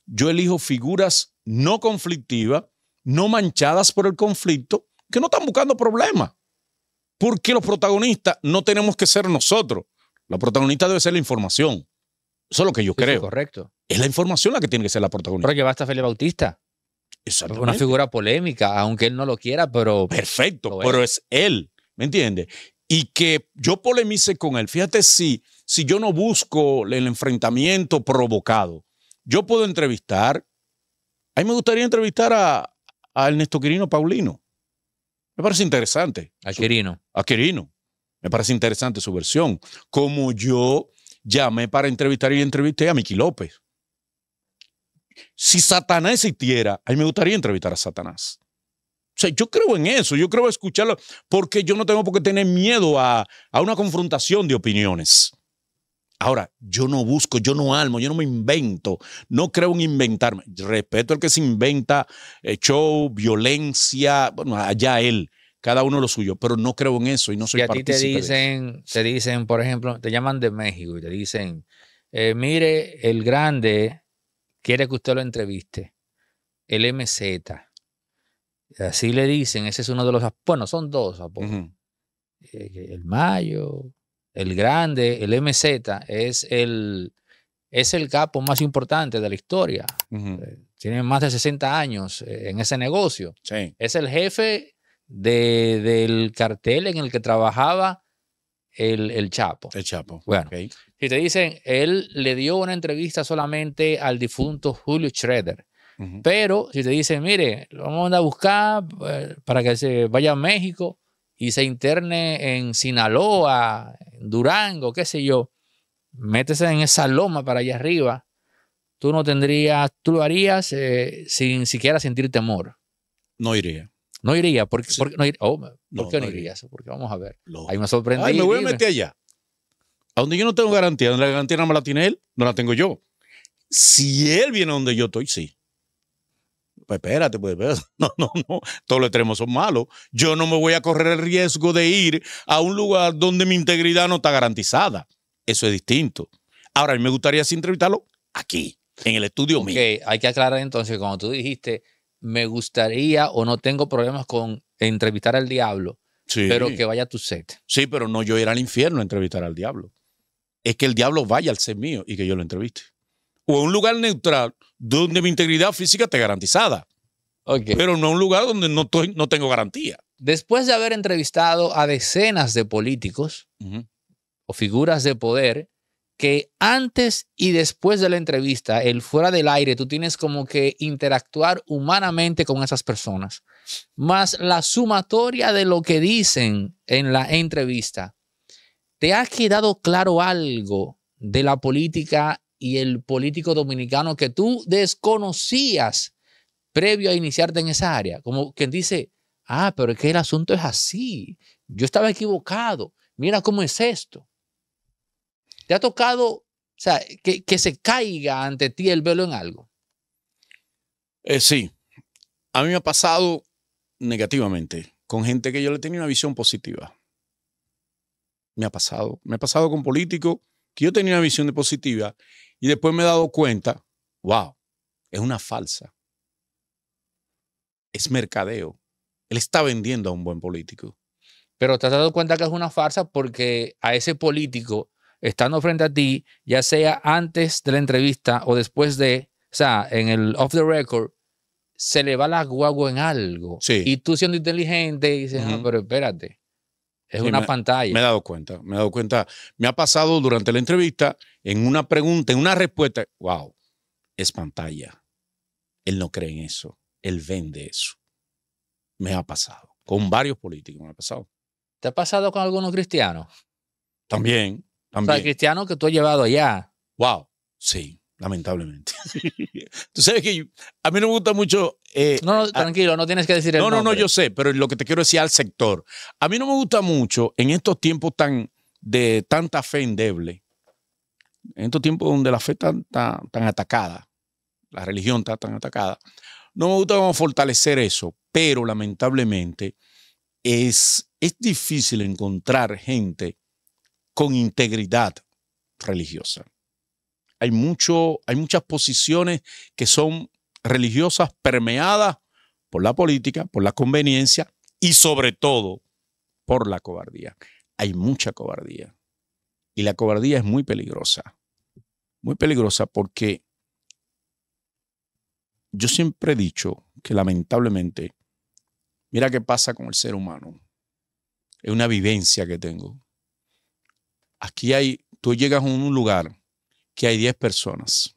Yo elijo figuras no conflictivas, no manchadas por el conflicto, que no están buscando problemas. Porque los protagonistas no tenemos que ser nosotros. La protagonista debe ser la información. Eso es lo que yo creo. correcto. Es la información la que tiene que ser la protagonista. Porque basta Felipe Bautista. Una figura polémica, aunque él no lo quiera, pero. Perfecto, pero es él. ¿Me entiendes? y que yo polemice con él. Fíjate si, si yo no busco el enfrentamiento provocado, yo puedo entrevistar. A mí me gustaría entrevistar a, Ernesto Quirino Paulino. Me parece interesante. A Quirino. A Quirino. Me parece interesante su versión. Como yo llamé para entrevistar y entrevisté a Miki López. Si Satanás existiera, a mí me gustaría entrevistar a Satanás. O sea, yo creo en eso, yo creo escucharlo, porque yo no tengo por qué tener miedo a, una confrontación de opiniones. Ahora, yo no busco, yo no almo, yo no me invento, no creo en inventarme. Respeto al que se inventa eh, show, violencia, bueno, allá él, cada uno lo suyo, pero no creo en eso y no soy y a ti te dicen, te dicen, por ejemplo, te llaman de México y te dicen, eh, mire, el grande quiere que usted lo entreviste, el MZ Así le dicen, ese es uno de los, bueno, son dos eh, El Mayo, el Grande, el MZ, es el, es el capo más importante de la historia. Eh, tiene más de 60 años eh, en ese negocio. Es el jefe del cartel en el que trabajaba el, Chapo. El Chapo. Bueno, te dicen, él le dio una entrevista solamente al difunto Julio Schroeder pero si te dicen, mire, lo vamos a buscar eh, para que se vaya a México y se interne en Sinaloa, en Durango, qué sé yo, métese en esa loma para allá arriba, tú no tendrías, tú lo harías eh, sin siquiera sentir temor. No iría. No iría, porque, no, ¿por qué no, oh, irías? Porque vamos a ver. Hay una sorpresa. me voy a meter allá. A donde yo no tengo garantía, donde la garantía no me la tiene él, no la tengo yo. Si él viene donde yo estoy, sí. Pues espérate, pues no, no, no, todos los extremos son malos. Yo no me voy a correr el riesgo de ir a un lugar donde mi integridad no está garantizada. Eso es distinto. Ahora, a mí me gustaría sí, entrevistarlo aquí, en el estudio okay, mío. Hay que aclarar entonces, como tú dijiste, me gustaría o no tengo problemas con entrevistar al diablo, pero que vaya a tu set. Sí, pero no yo ir al infierno a entrevistar al diablo. Es que el diablo vaya al set mío y que yo lo entreviste. O a un lugar neutral donde mi integridad física esté garantizada. Pero no un lugar donde no, no tengo garantía. Después de haber entrevistado a decenas de políticos o figuras de poder, que antes y después de la entrevista, el fuera del aire, tú tienes como que interactuar humanamente con esas personas, más la sumatoria de lo que dicen en la entrevista. ¿Te ha quedado claro algo de la política y el político dominicano que tú desconocías previo a iniciarte en esa área. Como quien dice, ah, pero es que el asunto es así. Yo estaba equivocado. Mira cómo es esto. ¿Te ha tocado, o sea, que, se caiga ante ti el velo en algo? Eh, sí. A mí me ha pasado negativamente con gente que yo le tenía una visión positiva. Me ha pasado. Me ha pasado con políticos que yo tenía una visión de positiva y después me he dado cuenta, wow, es una falsa. Es mercadeo. Él está vendiendo a un buen político. Pero te has dado cuenta que es una falsa porque a ese político, estando frente a ti, ya sea antes de la entrevista o después de, o sea, en el off the record, se le va la guagua en algo. Y tú siendo inteligente dices, no, ah, pero espérate. Es una pantalla. Me he dado cuenta, me he dado cuenta. Me ha pasado durante la entrevista, en una pregunta, en una respuesta, wow, es pantalla. Él no cree en eso, él vende eso. Me ha pasado. Con varios políticos me ha pasado. ¿Te ha pasado con algunos cristianos? También, también. O sea, cristianos que tú has llevado allá. Wow, sí lamentablemente. Tú sabes que a mí no me gusta mucho... Eh, no, no, tranquilo, no tienes que decir el No, no, no, yo sé, pero lo que te quiero decir al sector. A mí no me gusta mucho en estos tiempos tan de tanta fe endeble, en estos tiempos donde la fe está tan, tan atacada, la religión está tan atacada, no me gusta fortalecer eso, pero lamentablemente es, es difícil encontrar gente con integridad religiosa hay, mucho, hay muchas posiciones que son religiosas permeadas por la política, por la conveniencia y sobre todo por la cobardía. Hay mucha cobardía. Y la cobardía es muy peligrosa. Muy peligrosa porque yo siempre he dicho que lamentablemente, mira qué pasa con el ser humano. Es una vivencia que tengo. Aquí hay, tú llegas a un lugar que hay 10 personas.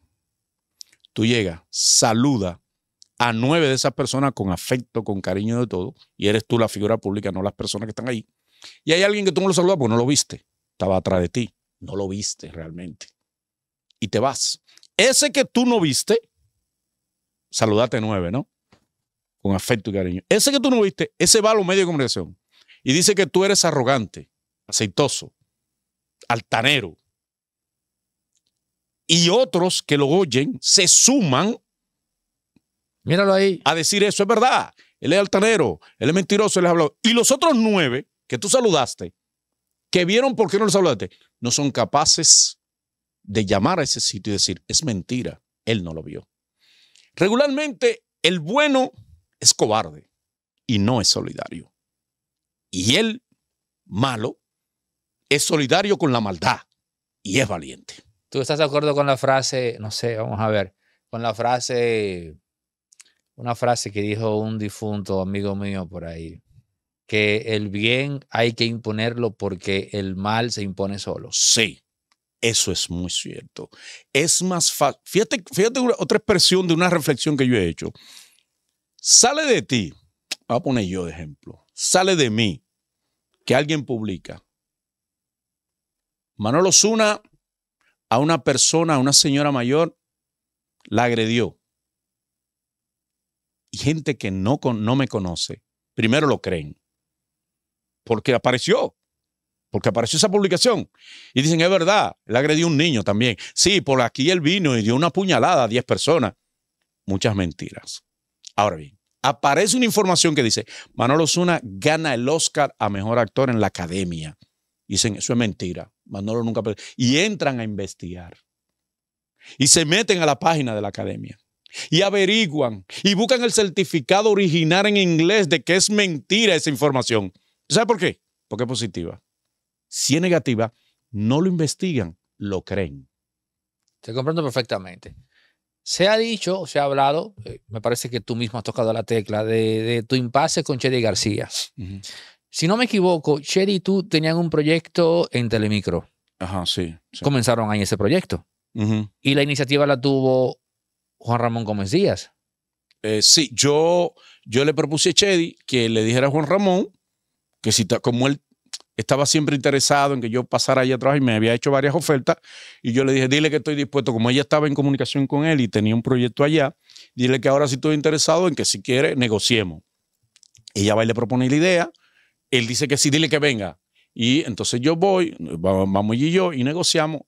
Tú llegas, saluda a nueve de esas personas con afecto, con cariño de todo, y eres tú la figura pública, no las personas que están ahí. Y hay alguien que tú no lo saludas porque no lo viste, estaba atrás de ti, no lo viste realmente. Y te vas. Ese que tú no viste, saludate nueve, ¿no? Con afecto y cariño. Ese que tú no viste, ese va a los medios de comunicación y dice que tú eres arrogante, aceitoso, altanero, y otros que lo oyen se suman. Míralo A decir eso es verdad. Él es altanero, él es mentiroso, él es hablado. Y los otros nueve que tú saludaste, que vieron por qué no les hablaste, no son capaces de llamar a ese sitio y decir, es mentira, él no lo vio. Regularmente el bueno es cobarde y no es solidario. Y el malo es solidario con la maldad y es valiente. ¿Tú estás de acuerdo con la frase, no sé, vamos a ver, con la frase, una frase que dijo un difunto amigo mío por ahí, que el bien hay que imponerlo porque el mal se impone solo? Sí. Eso es muy cierto. Es más fácil. Fíjate, fíjate otra expresión de una reflexión que yo he hecho. Sale de ti, voy a poner yo de ejemplo, sale de mí que alguien publica. Manolo Zuna a una persona, a una señora mayor, la agredió. Y gente que no, no me conoce, primero lo creen. Porque apareció. Porque apareció esa publicación. Y dicen, es verdad, le agredió a un niño también. Sí, por aquí él vino y dio una puñalada a 10 personas. Muchas mentiras. Ahora bien, aparece una información que dice, Manolo Zuna gana el Oscar a Mejor Actor en la Academia dicen, eso es mentira. Manolo nunca. Y entran a investigar. Y se meten a la página de la academia. Y averiguan. Y buscan el certificado original en inglés de que es mentira esa información. ¿Sabe por qué? Porque es positiva. Si es negativa, no lo investigan, lo creen. Te comprendo perfectamente. Se ha dicho, se ha hablado, eh, me parece que tú mismo has tocado la tecla, de, tu impasse con Chedi García si no me equivoco, Chedi y tú tenían un proyecto en Telemicro. Ajá, sí. Comenzaron ahí ese proyecto. Y la iniciativa la tuvo Juan Ramón Gómez Díaz. Eh, sí, yo, yo le propuse a Chedi que le dijera a Juan Ramón que si como él estaba siempre interesado en que yo pasara allá atrás y me había hecho varias ofertas, y yo le dije, dile que estoy dispuesto, como ella estaba en comunicación con él y tenía un proyecto allá, dile que ahora sí estoy interesado en que si quiere negociemos. Ella va y le propone la idea, él dice que sí, dile que venga. Y entonces yo voy, vamos y yo, y negociamos,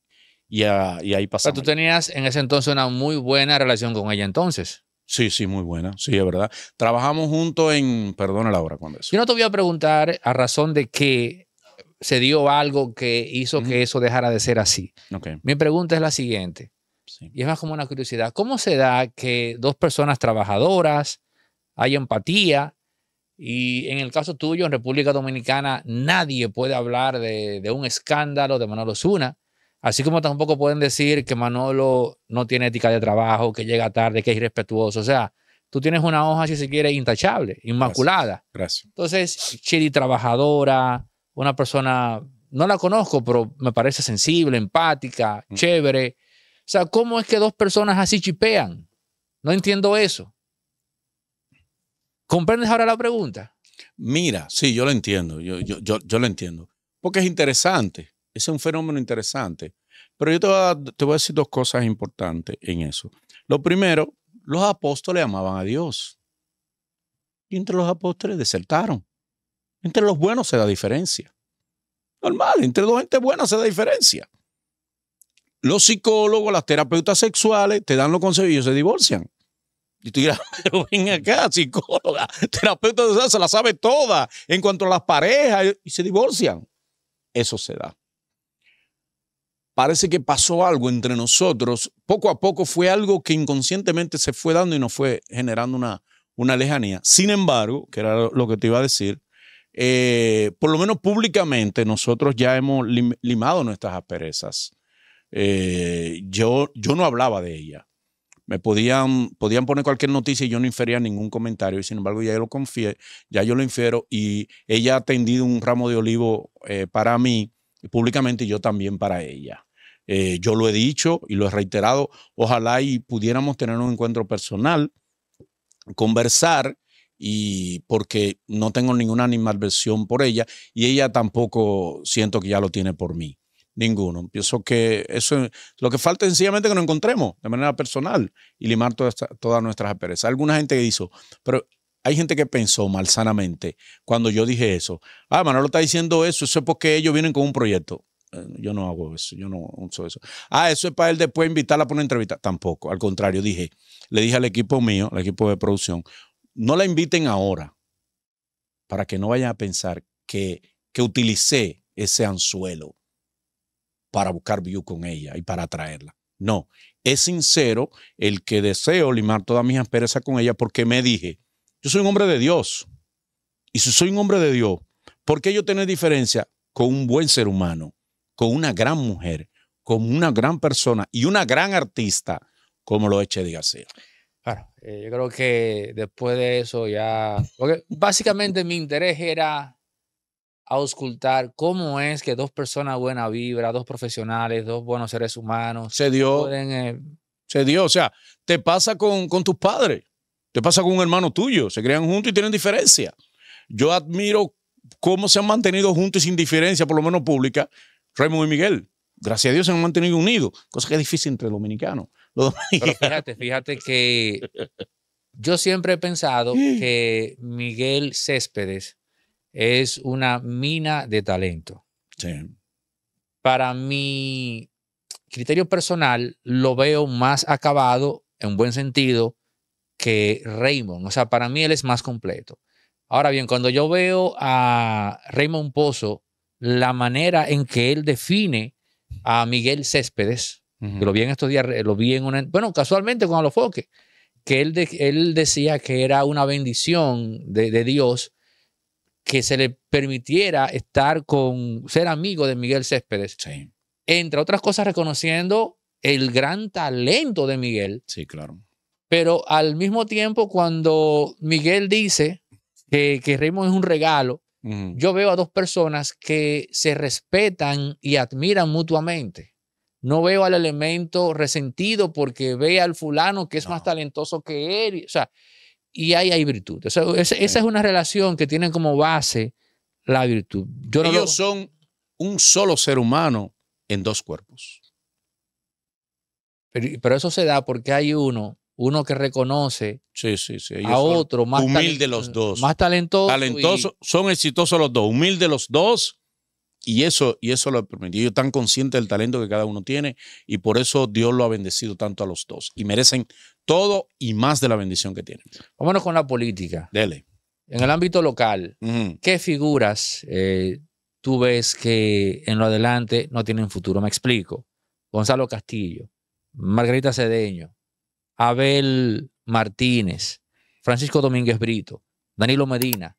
y, ahí pasamos. Pero tú tenías en ese entonces una muy buena relación con ella entonces. Sí, sí, muy buena, sí, es verdad. Trabajamos juntos en, perdona la hora cuando eso. Yo no te voy a preguntar a razón de que se dio algo que hizo que eso dejara de ser así. Mi pregunta es la siguiente, y es más como una curiosidad. ¿Cómo se da que dos personas trabajadoras, hay empatía, y en el caso tuyo, en República Dominicana, nadie puede hablar de, un escándalo de Manolo Zuna. Así como tampoco pueden decir que Manolo no tiene ética de trabajo, que llega tarde, que es irrespetuoso. O sea, tú tienes una hoja, si se quiere, intachable, inmaculada. Gracias. Entonces, Chiri trabajadora, una persona, no la conozco, pero me parece sensible, empática, mm. chévere. O sea, ¿cómo es que dos personas así chipean? No entiendo eso. ¿Comprendes ahora la pregunta? Mira, sí, yo lo entiendo, yo, yo, yo, lo entiendo. Porque es interesante, es un fenómeno interesante. Pero yo te voy, a, decir dos cosas importantes en eso. Lo primero, los apóstoles amaban a Dios. Y entre los apóstoles desertaron. Entre los buenos se da diferencia. Normal, entre dos gente buena se da diferencia. Los psicólogos, las terapeutas sexuales te dan los consejos y se divorcian. Y tú dirás, pero ven acá, psicóloga, terapeuta de se la sabe toda en cuanto a las parejas y se divorcian. Eso se da. Parece que pasó algo entre nosotros. Poco a poco fue algo que inconscientemente se fue dando y nos fue generando una, una lejanía. Sin embargo, que era lo que te iba a decir, eh, por lo menos públicamente nosotros ya hemos limado nuestras asperezas. Eh, yo, yo no hablaba de ella me podían, podían poner cualquier noticia y yo no infería ningún comentario. Y sin embargo, ya yo lo confié, ya yo lo infiero y ella ha tendido un ramo de olivo eh, para mí públicamente y yo también para ella. Eh, yo lo he dicho y lo he reiterado. Ojalá y pudiéramos tener un encuentro personal, conversar y porque no tengo ninguna animadversión por ella y ella tampoco siento que ya lo tiene por mí. Ninguno. Pienso que eso es lo que falta sencillamente que nos encontremos de manera personal y limar todas nuestras aperezas. Alguna gente que hizo, pero hay gente que pensó malsanamente cuando yo dije eso. Ah, Manolo está diciendo eso, eso es porque ellos vienen con un proyecto. Eh, yo no hago eso, yo no uso eso. Ah, eso es para él después invitarla a una entrevista. Tampoco, al contrario, dije, le dije al equipo mío, al equipo de producción, no la inviten ahora para que no vayan a pensar que, que utilicé ese anzuelo para buscar view con ella y para atraerla. No, es sincero el que deseo limar todas mis asperezas con ella porque me dije, yo soy un hombre de Dios. Y si soy un hombre de Dios, ¿por qué yo tener diferencia con un buen ser humano, con una gran mujer, con una gran persona y una gran artista como lo eche de García? Claro, eh, yo creo que después de eso ya, básicamente mi interés era a auscultar cómo es que dos personas buena vibra, dos profesionales, dos buenos seres humanos. Se dio. Eh, se dio. O sea, te pasa con, tus padres, te pasa con un hermano tuyo, se crean juntos y tienen diferencia. Yo admiro cómo se han mantenido juntos y sin diferencia, por lo menos pública, Raymond y Miguel. Gracias a Dios se han mantenido unidos, cosa que es difícil entre dominicanos. Los dominicanos. fíjate, fíjate que yo siempre he pensado que Miguel Céspedes es una mina de talento. Para mi criterio personal, lo veo más acabado, en buen sentido, que Raymond. O sea, para mí él es más completo. Ahora bien, cuando yo veo a Raymond Pozo, la manera en que él define a Miguel Céspedes, que lo vi en estos días, lo vi en una, bueno, casualmente con Alofoque, que él, decía que era una bendición de Dios que se le permitiera estar con, ser amigo de Miguel Céspedes. Entre otras cosas, reconociendo el gran talento de Miguel. Sí, claro. Pero al mismo tiempo, cuando Miguel dice que, que Raymond es un regalo, yo veo a dos personas que se respetan y admiran mutuamente. No veo al elemento resentido porque ve al fulano que es más talentoso que él. O sea, y ahí hay virtud. esa es una relación que tiene como base la virtud. Yo Ellos son un solo ser humano en dos cuerpos. Pero, eso se da porque hay uno, uno que reconoce a otro más humilde los dos, más talentoso, talentoso, son exitosos los dos, humilde los dos y eso, y eso lo ha permitido. tan consciente del talento que cada uno tiene y por eso Dios lo ha bendecido tanto a los dos. Y merecen todo y más de la bendición que tienen. Vámonos con la política. Dele. En el ámbito local, ¿qué figuras eh, tú ves que en lo adelante no tienen futuro? Me explico. Gonzalo Castillo, Margarita Cedeño, Abel Martínez, Francisco Domínguez Brito, Danilo Medina.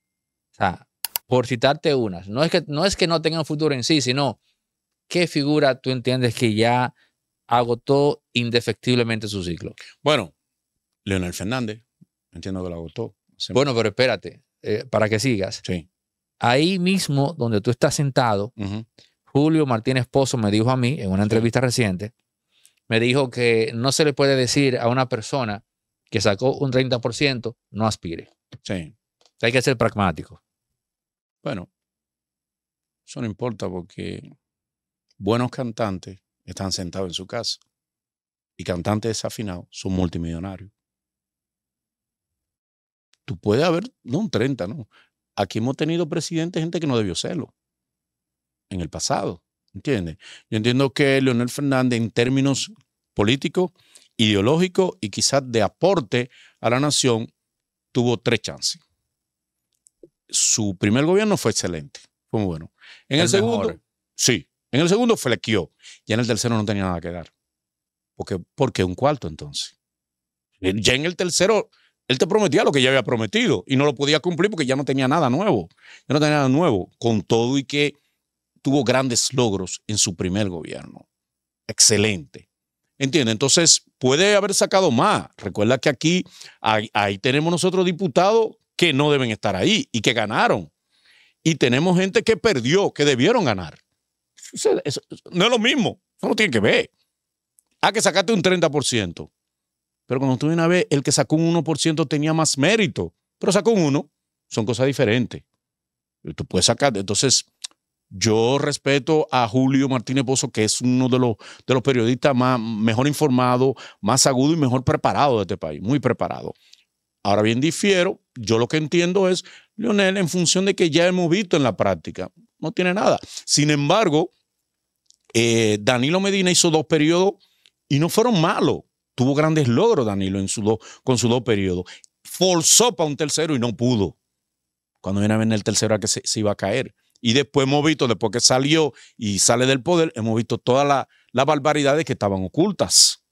O sea, por citarte unas. No es que no, es que tengan futuro en sí, sino qué figura tú entiendes que ya agotó indefectiblemente su ciclo. Bueno, Leonel Fernández, entiendo que lo agotó. bueno, pero espérate, eh, para que sigas. Sí. Ahí mismo donde tú estás sentado, Julio Martínez Pozo me dijo a mí en una entrevista reciente, me dijo que no se le puede decir a una persona que sacó un 30%, no aspire. Sí. Hay que ser pragmático. Bueno, eso no importa porque buenos cantantes están sentados en su casa y cantantes desafinados son multimillonarios. Tú puedes haber, no un 30, no. Aquí hemos tenido presidentes, gente que no debió serlo en el pasado, ¿entiendes? Yo entiendo que Leonel Fernández en términos políticos, ideológicos y quizás de aporte a la nación tuvo tres chances su primer gobierno fue excelente, fue muy bueno. En el, segundo, sí, en el segundo flequeó. Y en el tercero no tenía nada que dar. Porque, porque un cuarto entonces. Ya en el tercero, él te prometía lo que ya había prometido y no lo podía cumplir porque ya no tenía nada nuevo. Ya no tenía nada nuevo, con todo y que tuvo grandes logros en su primer gobierno. Excelente. ¿Entiende? Entonces puede haber sacado más. Recuerda que aquí, ahí tenemos nosotros diputados que no deben estar ahí y que ganaron. Y tenemos gente que perdió, que debieron ganar. no es lo mismo, eso no tiene que ver. hay ah, que sacarte un 30%. Pero cuando tú una ver el que sacó un 1% tenía más mérito, pero sacó un 1. Son cosas diferentes. Tú puedes sacar. Entonces, yo respeto a Julio Martínez Pozo, que es uno de los, de los periodistas más, mejor informado, más agudo y mejor preparado de este país, muy preparado. Ahora bien, difiero, yo lo que entiendo es, Leonel, en función de que ya hemos visto en la práctica, no tiene nada. Sin embargo, eh, Danilo Medina hizo dos periodos y no fueron malos. Tuvo grandes logros Danilo en su con sus dos periodos. Forzó para un tercero y no pudo. Cuando viene a venir el tercero, a que se, iba a caer. Y después hemos visto, después que salió y sale del poder, hemos visto todas las barbaridades que estaban ocultas.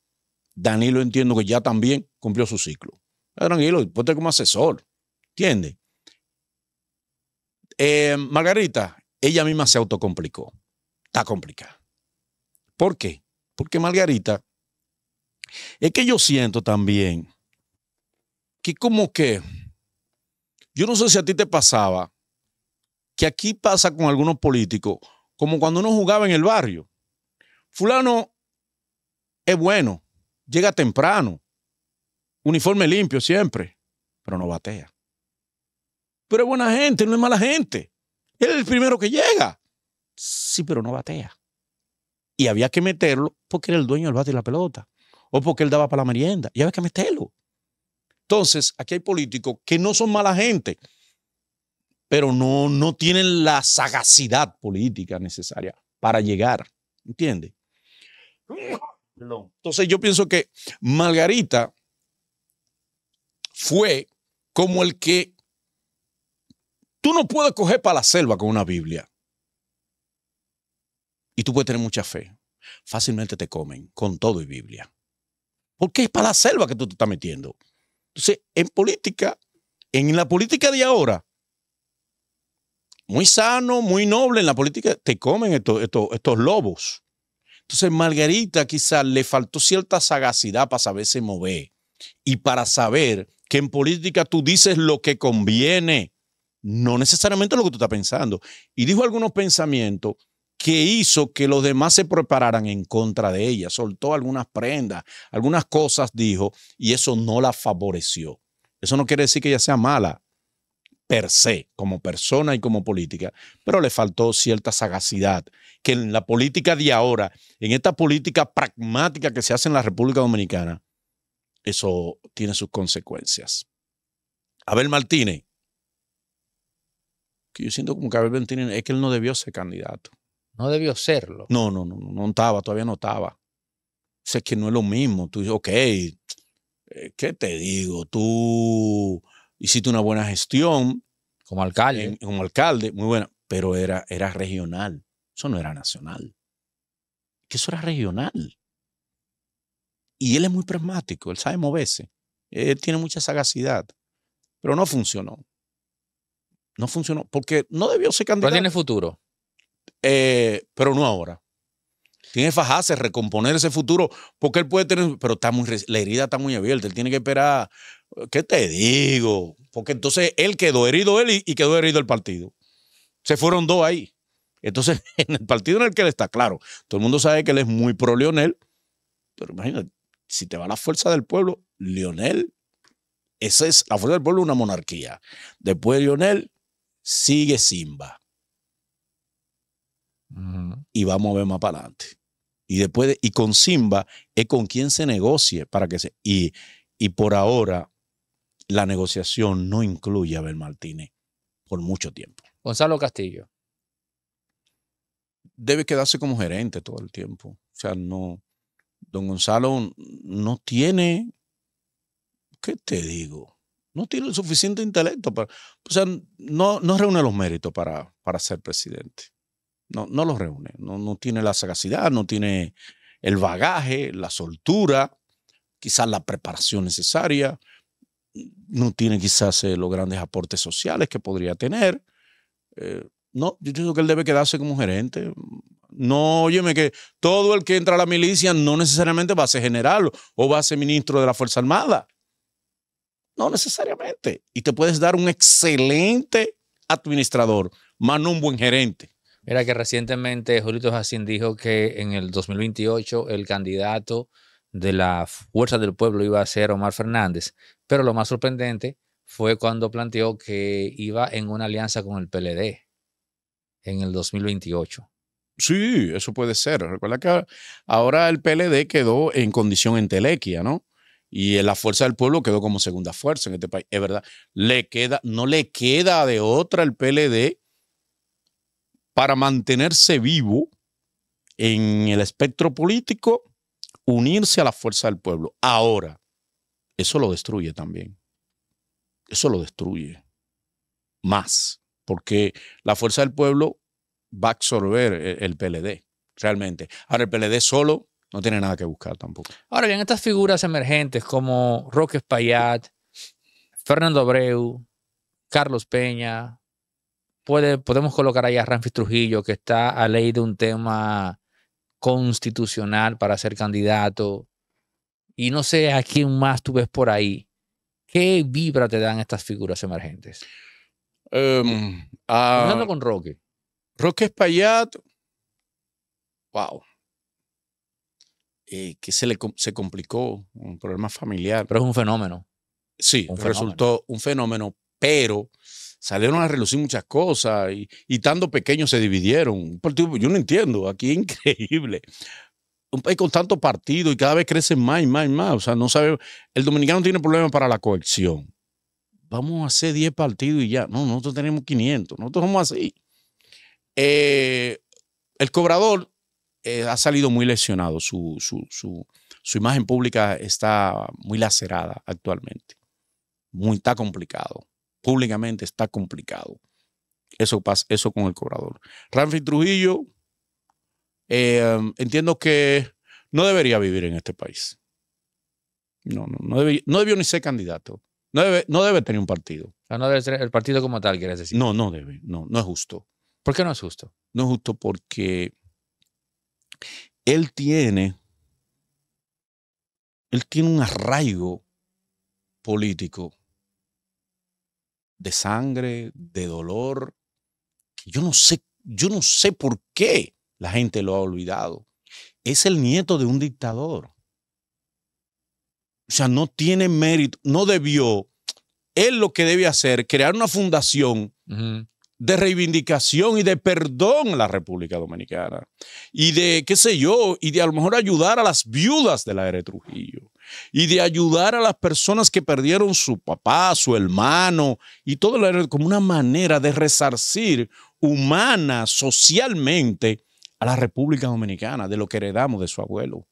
Danilo entiendo que ya también cumplió su ciclo tranquilo, ponte como asesor. ¿Entiendes? Eh, Margarita, ella misma se autocomplicó. Está complicada. ¿Por qué? Porque Margarita, es que yo siento también que como que, yo no sé si a ti te pasaba, que aquí pasa con algunos políticos, como cuando uno jugaba en el barrio. Fulano es bueno, llega temprano, Uniforme limpio siempre, pero no batea. Pero es buena gente, no es mala gente. Él es el primero que llega. Sí, pero no batea. Y había que meterlo porque era el dueño del bate y la pelota. O porque él daba para la merienda. Y había que meterlo. Entonces, aquí hay políticos que no son mala gente, pero no, no tienen la sagacidad política necesaria para llegar. ¿Entiendes? Entonces yo pienso que Margarita fue como el que tú no puedes coger para la selva con una Biblia. Y tú puedes tener mucha fe. Fácilmente te comen con todo y Biblia. Porque es para la selva que tú te estás metiendo. Entonces, en política, en la política de ahora, muy sano, muy noble en la política, te comen estos, lobos. Entonces, Margarita quizás le faltó cierta sagacidad para saberse mover y para saber que en política tú dices lo que conviene, no necesariamente lo que tú estás pensando. Y dijo algunos pensamientos que hizo que los demás se prepararan en contra de ella. Soltó algunas prendas, algunas cosas dijo, y eso no la favoreció. Eso no quiere decir que ella sea mala per se, como persona y como política, pero le faltó cierta sagacidad, que en la política de ahora, en esta política pragmática que se hace en la República Dominicana, eso tiene sus consecuencias. Abel Martínez, que yo siento como que Abel Martínez es que él no debió ser candidato. No debió serlo. No, no, no, no, estaba, todavía no estaba. O es que no es lo mismo. Tú dices, ok, eh, ¿qué te digo? Tú hiciste una buena gestión. Como alcalde. como alcalde, muy buena, pero era, era regional. Eso no era nacional. Que eso era regional. Y él es muy pragmático, él sabe moverse, él tiene mucha sagacidad, pero no funcionó. No funcionó, porque no debió ser candidato. Pero tiene futuro. Eh, pero no ahora. Tiene que recomponer ese futuro, porque él puede tener, pero está muy, la herida está muy abierta, él tiene que esperar, ¿qué te digo? Porque entonces él quedó herido él y quedó herido el partido. Se fueron dos ahí. Entonces, en el partido en el que él está, claro, todo el mundo sabe que él es muy pro Leonel, pero imagínate, si te va la fuerza del pueblo, Lionel, esa es la fuerza del pueblo, una monarquía. Después de Lionel, sigue Simba. Y vamos a ver más para adelante. Y después y con Simba es con quien se negocie para que se. Y, y por ahora, la negociación no incluye a Abel Martínez por mucho tiempo. Gonzalo Castillo. Debe quedarse como gerente todo el tiempo. O sea, no don Gonzalo no tiene, ¿qué te digo? No tiene el suficiente intelecto para, o sea, no, no reúne los méritos para, para ser presidente. No, no los reúne, no, no tiene la sagacidad, no tiene el bagaje, la soltura, quizás la preparación necesaria, no tiene quizás eh, los grandes aportes sociales que podría tener. Eh, no, yo pienso que él debe quedarse como gerente, no, óyeme que todo el que entra a la milicia no necesariamente va a ser general o va a ser ministro de la Fuerza Armada. No necesariamente. Y te puedes dar un excelente administrador, más no un buen gerente. Mira que recientemente Julito Jacín dijo que en el 2028 el candidato de la Fuerza del Pueblo iba a ser Omar Fernández, pero lo más sorprendente fue cuando planteó que iba en una alianza con el PLD en el 2028. Sí, eso puede ser. Recuerda que ahora el PLD quedó en condición entelequia, ¿no? Y la fuerza del pueblo quedó como segunda fuerza en este país. Es verdad, no le queda de otra el PLD para mantenerse vivo en el espectro político, unirse a la fuerza del pueblo. Ahora, eso lo destruye también. Eso lo destruye más, porque la fuerza del pueblo va a absorber e, el, PLD, realmente. Ahora, el PLD solo no tiene nada que buscar tampoco. Ahora bien, estas figuras emergentes como Roque Payat, Fernando Abreu, Carlos Peña, puede, podemos colocar ahí a Ramfis Trujillo, que está a ley de un tema constitucional para ser candidato. Y no sé a quién más tú ves por ahí. ¿Qué vibra te dan estas figuras emergentes? Em, hablando ah, con Roque. Roque Espaillat, wow. Eh, que se le se complicó, un problema familiar. Pero es un fenómeno. Sí, resultó un fenómeno, pero salieron a relucir muchas cosas y, tanto pequeños se dividieron. Yo no entiendo, aquí es increíble. Un país con tantos partidos y cada vez crece más y más y más. O sea, no sabe. El dominicano tiene problemas para la cohesión. Vamos a hacer 10 partidos y ya. No, nosotros tenemos 500. Nosotros somos así. Eh, el cobrador eh, ha salido muy lesionado, su, su, imagen pública está muy lacerada actualmente, muy, está complicado, públicamente está complicado. Eso pasa, eso con el cobrador. Ramfis Trujillo, eh, entiendo que no debería vivir en este país. No, no, no, debió, no debió ni ser candidato. No debe, no debe tener un partido. no ser el partido como tal, quieres decir. No, no debe. No, no es justo. ¿Por qué no es justo? No es justo porque él tiene, él tiene un arraigo político de sangre, de dolor, yo no sé, yo no sé por qué la gente lo ha olvidado. Es el nieto de un dictador. O sea, no tiene mérito, no debió. Él lo que debe hacer, crear una fundación de reivindicación y de perdón a la República Dominicana. Y de, qué sé yo, y de a lo mejor ayudar a las viudas de la era Trujillo. Y de ayudar a las personas que perdieron su papá, su hermano y todo lo era, como una manera de resarcir humana, socialmente a la República Dominicana de lo que heredamos de su abuelo. O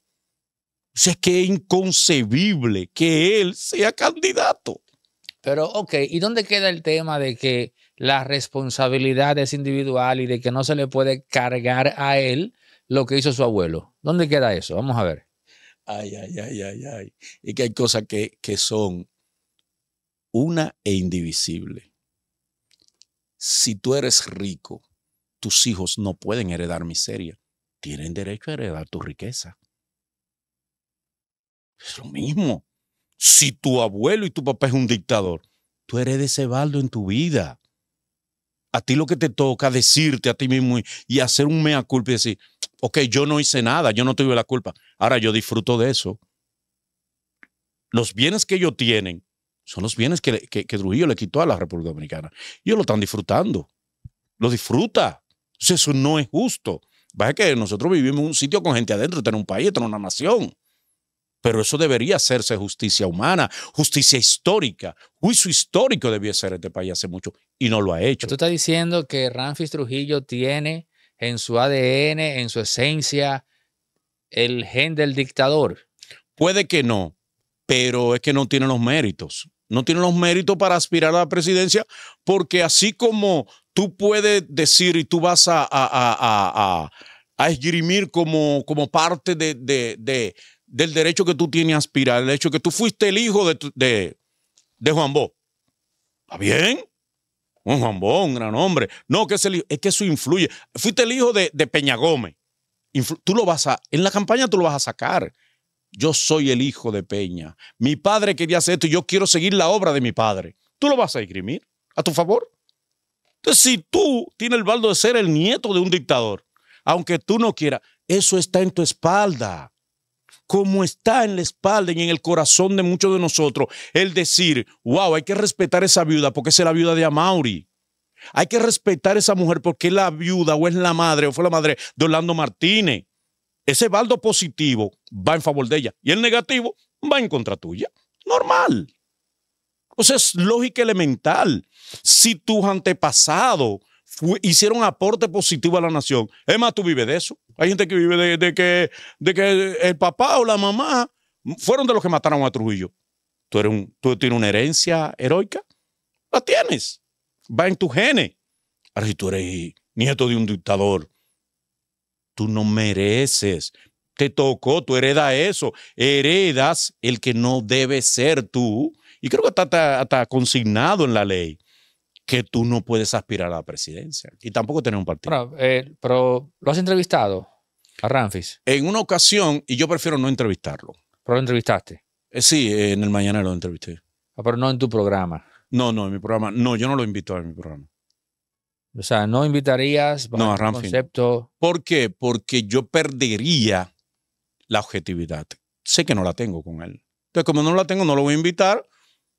sea, que es inconcebible que él sea candidato. Pero, ok, ¿y dónde queda el tema de que la responsabilidad es individual y de que no se le puede cargar a él lo que hizo su abuelo. ¿Dónde queda eso? Vamos a ver. Ay, ay, ay, ay, ay. Y que hay cosas que, que son una e indivisible. Si tú eres rico, tus hijos no pueden heredar miseria. Tienen derecho a heredar tu riqueza. Es lo mismo. Si tu abuelo y tu papá es un dictador, tú heredes ese baldo en tu vida a ti lo que te toca decirte a ti mismo y, hacer un mea culpa y decir, ok, yo no hice nada, yo no tuve la culpa. Ahora yo disfruto de eso. Los bienes que ellos tienen son los bienes que, que, Trujillo le quitó a la República Dominicana. Yo ellos lo están disfrutando. Lo disfruta. eso no es justo. Vaya que nosotros vivimos en un sitio con gente adentro, tenemos un país, tener una nación. Pero eso debería hacerse justicia humana, justicia histórica, juicio histórico debía ser este país hace mucho y no lo ha hecho. Tú estás diciendo que Ramfis Trujillo tiene en su ADN, en su esencia, el gen del dictador. Puede que no, pero es que no tiene los méritos. No tiene los méritos para aspirar a la presidencia, porque así como tú puedes decir y tú vas a, a, esgrimir como, como parte de, de, del derecho que tú tienes a aspirar, el hecho que tú fuiste el hijo de, de Juan Bó. ¿Está bien? Un jambón, gran hombre. No, que es, que eso influye. Fuiste el hijo de, Peña Gómez. tú lo vas a, en la campaña tú lo vas a sacar. Yo soy el hijo de Peña. Mi padre quería hacer esto y yo quiero seguir la obra de mi padre. Tú lo vas a esgrimir a tu favor. Entonces, si tú tienes el baldo de ser el nieto de un dictador, aunque tú no quieras, eso está en tu espalda como está en la espalda y en el corazón de muchos de nosotros, el decir, wow, hay que respetar esa viuda porque es la viuda de Amauri. Hay que respetar esa mujer porque es la viuda o es la madre o fue la madre de Orlando Martínez. Ese baldo positivo va en favor de ella y el negativo va en contra tuya. Normal. O sea, es lógica elemental. Si tus antepasados hicieron aporte positivo a la nación, es más, tú vives de eso. Hay gente que vive de, que, de que el papá o la mamá fueron de los que mataron a Trujillo. Tú, eres un, tú tienes una herencia heroica. La tienes. Va en tu gene. Ahora, si tú eres nieto de un dictador, tú no mereces. Te tocó, tú heredas eso. Heredas el que no debe ser tú. Y creo que está, consignado en la ley que tú no puedes aspirar a la presidencia y tampoco tener un partido. Eh, pero lo has entrevistado. A Ramfis. En una ocasión, y yo prefiero no entrevistarlo. ¿Pero lo entrevistaste? Eh, sí, en el mañana lo entrevisté. Ah, pero no en tu programa. No, no, en mi programa. No, yo no lo invito a mi programa. O sea, no invitarías no, a este Ramfis. concepto. ¿Por qué? Porque yo perdería la objetividad. Sé que no la tengo con él. Entonces, como no la tengo, no lo voy a invitar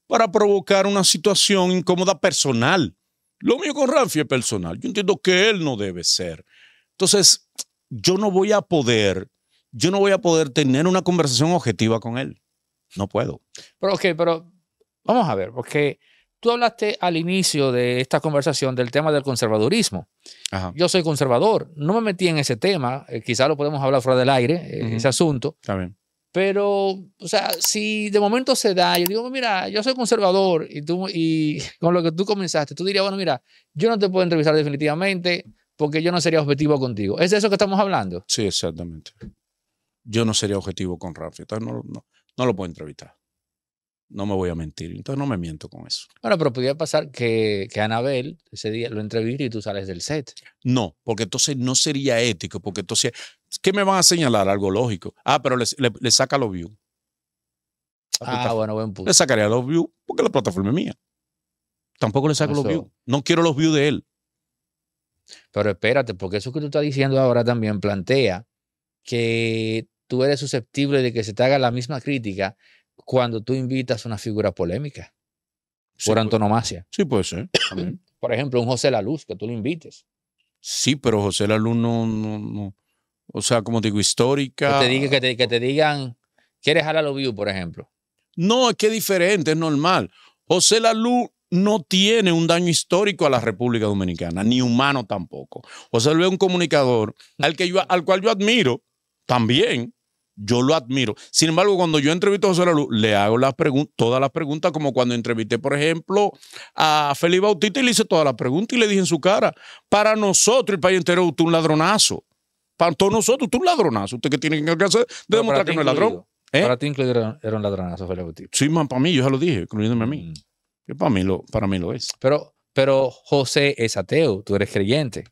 para provocar una situación incómoda personal. Lo mío con Ramfis es personal. Yo entiendo que él no debe ser. Entonces, yo no voy a poder, yo no voy a poder tener una conversación objetiva con él. No puedo. Pero ok, pero vamos a ver, porque tú hablaste al inicio de esta conversación del tema del conservadurismo. Yo soy conservador, no me metí en ese tema, eh, quizá lo podemos hablar fuera del aire, en eh, ese asunto. Está Pero, o sea, si de momento se da, yo digo, mira, yo soy conservador y tú, y con lo que tú comenzaste, tú dirías, bueno, mira, yo no te puedo entrevistar definitivamente, porque yo no sería objetivo contigo. ¿Es de eso que estamos hablando? Sí, exactamente. Yo no sería objetivo con Rafi, entonces no, no, lo puedo entrevistar. No me voy a mentir, entonces no me miento con eso. Bueno, pero podría pasar que, que Anabel ese día lo entreviste y tú sales del set. No, porque entonces no sería ético, porque entonces, ¿qué me van a señalar? Algo lógico. Ah, pero le, saca los views. Ah, bueno, buen punto. Le sacaría los views porque la plataforma es mía. Tampoco le saco los views. No quiero los views de él. Pero espérate, porque eso que tú estás diciendo ahora también plantea que tú eres susceptible de que se te haga la misma crítica cuando tú invitas a una figura polémica por pues. antonomasia. Sí, puede ser. por ejemplo, un José La Luz, que tú lo invites. Sí, pero José La Luz no, o sea, como digo, histórica. Que te, diga, que, te, que te digan, ¿quieres los View, por ejemplo? No, es que es diferente, es normal. José La Luz no tiene un daño histórico a la República Dominicana, ni humano tampoco. José Luis es un comunicador al, que yo, al cual yo admiro también. Yo lo admiro. Sin embargo, cuando yo entrevisto a José Luis, le hago las todas las preguntas, como cuando entrevisté, por ejemplo, a Felipe Bautista y le hice todas las preguntas y le dije en su cara, para nosotros, el país entero, usted un ladronazo. Para todos nosotros, usted un ladronazo. Usted que tiene que hacer de demostrar que no es ladrón. ¿eh? Para ti incluido era, un ladronazo, Felipe Bautista. Sí, man, para mí, yo ya lo dije, incluyéndome a mí. Mm para mí lo, para mí lo es. Pero, pero José es ateo, tú eres creyente.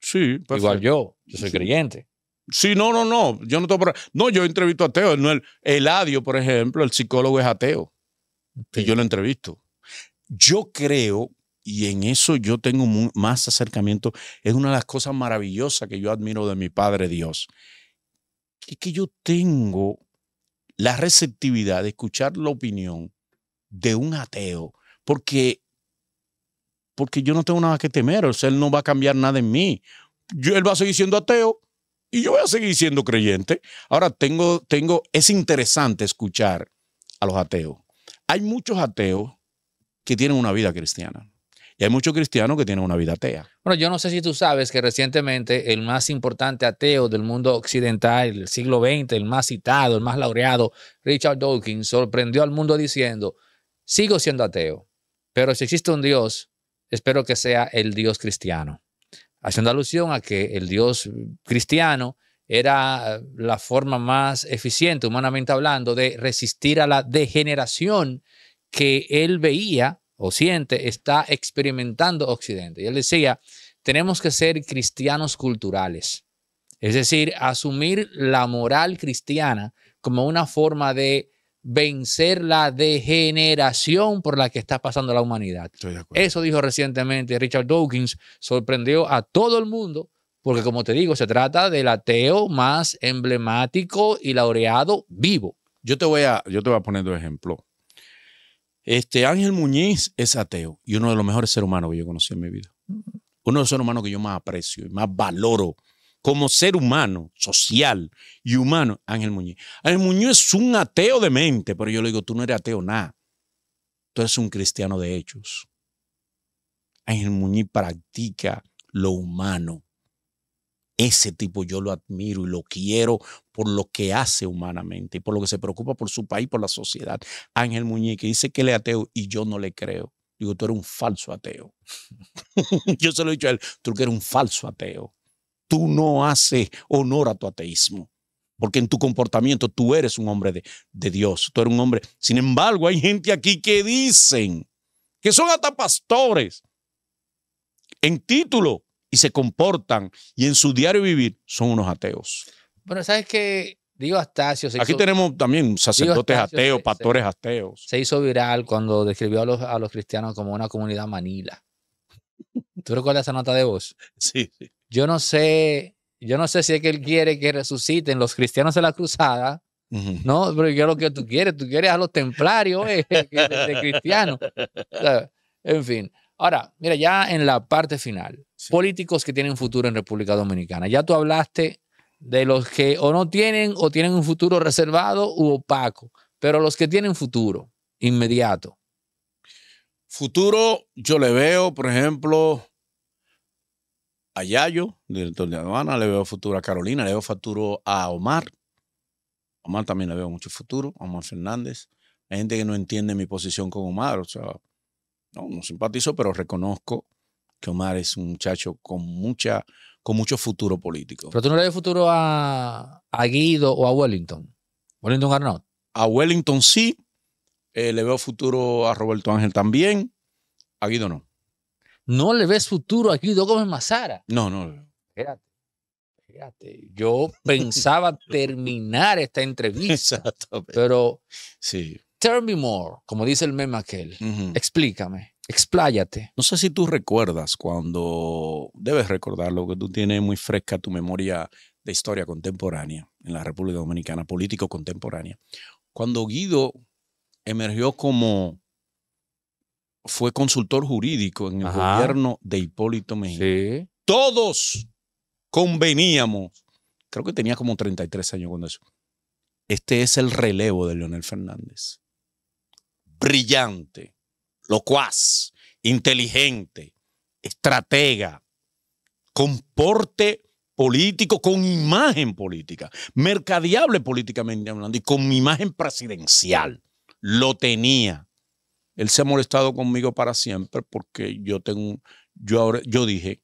Sí, pues Igual yo, yo soy creyente. Sí, no, no, no. Yo no tengo No, yo entrevisto a ateos. el adio, por ejemplo, el psicólogo es ateo. Y yo lo entrevisto. Yo creo, y en eso yo tengo más acercamiento, es una de las cosas maravillosas que yo admiro de mi Padre Dios. es que yo tengo la receptividad de escuchar la opinión de un ateo porque, porque yo no tengo nada que temer, o sea, Él no va a cambiar nada en mí. Yo, él va a seguir siendo ateo y yo voy a seguir siendo creyente. Ahora, tengo, tengo, es interesante escuchar a los ateos. Hay muchos ateos que tienen una vida cristiana. Y hay muchos cristianos que tienen una vida atea. Bueno, yo no sé si tú sabes que recientemente el más importante ateo del mundo occidental, del siglo XX, el más citado, el más laureado, Richard Dawkins, sorprendió al mundo diciendo, sigo siendo ateo. Pero si existe un Dios, espero que sea el Dios cristiano. Haciendo alusión a que el Dios eh, cristiano era eh, la forma más eficiente, humanamente hablando, de resistir a la degeneración que él veía o siente está experimentando Occidente. Y él decía, tenemos que ser cristianos culturales, es decir, asumir la moral cristiana como una forma de vencer la degeneración por la que está pasando la humanidad. Eso dijo recientemente Richard Dawkins, sorprendió a todo el mundo, porque como te digo, se trata del ateo más emblemático y laureado vivo. Yo te voy a, yo te poner dos ejemplo Este Ángel Muñiz es ateo y uno de los mejores seres humanos que yo conocí en mi vida. Mm. Uno de los seres humanos que yo más aprecio y más valoro como ser humano, social y humano, Ángel Muñiz. Ángel Muñiz es un ateo de mente, pero yo le digo, tú no eres ateo nada. Tú eres un cristiano de hechos. Ángel Muñiz practica lo humano. Ese tipo yo lo admiro y lo quiero por lo que hace humanamente y por lo que se preocupa por su país, por la sociedad. Ángel Muñiz que dice que él es ateo y yo no le creo. Digo, tú eres un falso ateo. yo se lo he dicho a él, tú eres un falso ateo tú no haces honor a tu ateísmo, porque en tu comportamiento tú eres un hombre de, Dios, tú eres un hombre. Sin embargo, hay gente aquí que dicen que son hasta pastores en título y se comportan y en su diario vivir son unos ateos. Bueno, sabes que Digo Astacio. Aquí tenemos también sacerdotes ateos, pastores ateos. Se hizo viral cuando describió a los, a los cristianos como una comunidad manila. ¿Tú recuerdas esa nota de voz? Sí, sí. Yo no sé, yo no sé si es que él quiere que resuciten los cristianos de la cruzada, ¿no? Pero yo lo que tú quieres, tú quieres a los templarios eh, de, cristianos. en fin. Ahora, mira, ya en la parte final, políticos que tienen futuro en República Dominicana. Ya tú hablaste de los que o no tienen o tienen un futuro reservado u opaco, pero los que tienen futuro inmediato. Futuro, yo le veo, por ejemplo, a Yayo, director de aduana, le veo futuro a Carolina, le veo futuro a Omar. Omar también le veo mucho futuro, Omar Fernández. Hay gente que no entiende mi posición con Omar, o sea, no, no simpatizo, pero reconozco que Omar es un muchacho con mucha con mucho futuro político. Pero tú no le ves futuro a, Guido o a Wellington. Wellington no? A Wellington sí. Eh, le veo futuro a Roberto Ángel también. A Guido no no le ves futuro a Guido Gómez Mazara. No, no. Espérate, espérate. Yo pensaba terminar esta entrevista. Pero, sí. tell me more, como dice el meme aquel. Explícame, expláyate. No sé si tú recuerdas cuando, debes recordarlo, que tú tienes muy fresca tu memoria de historia contemporánea en la República Dominicana, político contemporánea. Cuando Guido emergió como fue consultor jurídico en el gobierno de Hipólito Mejía. Todos conveníamos. Creo que tenía como 33 años cuando eso. Este es el relevo de Leonel Fernández. Brillante, locuaz, inteligente, estratega, con porte político, con imagen política, mercadiable políticamente hablando y con imagen presidencial. Lo tenía él se ha molestado conmigo para siempre porque yo tengo, yo ahora, yo dije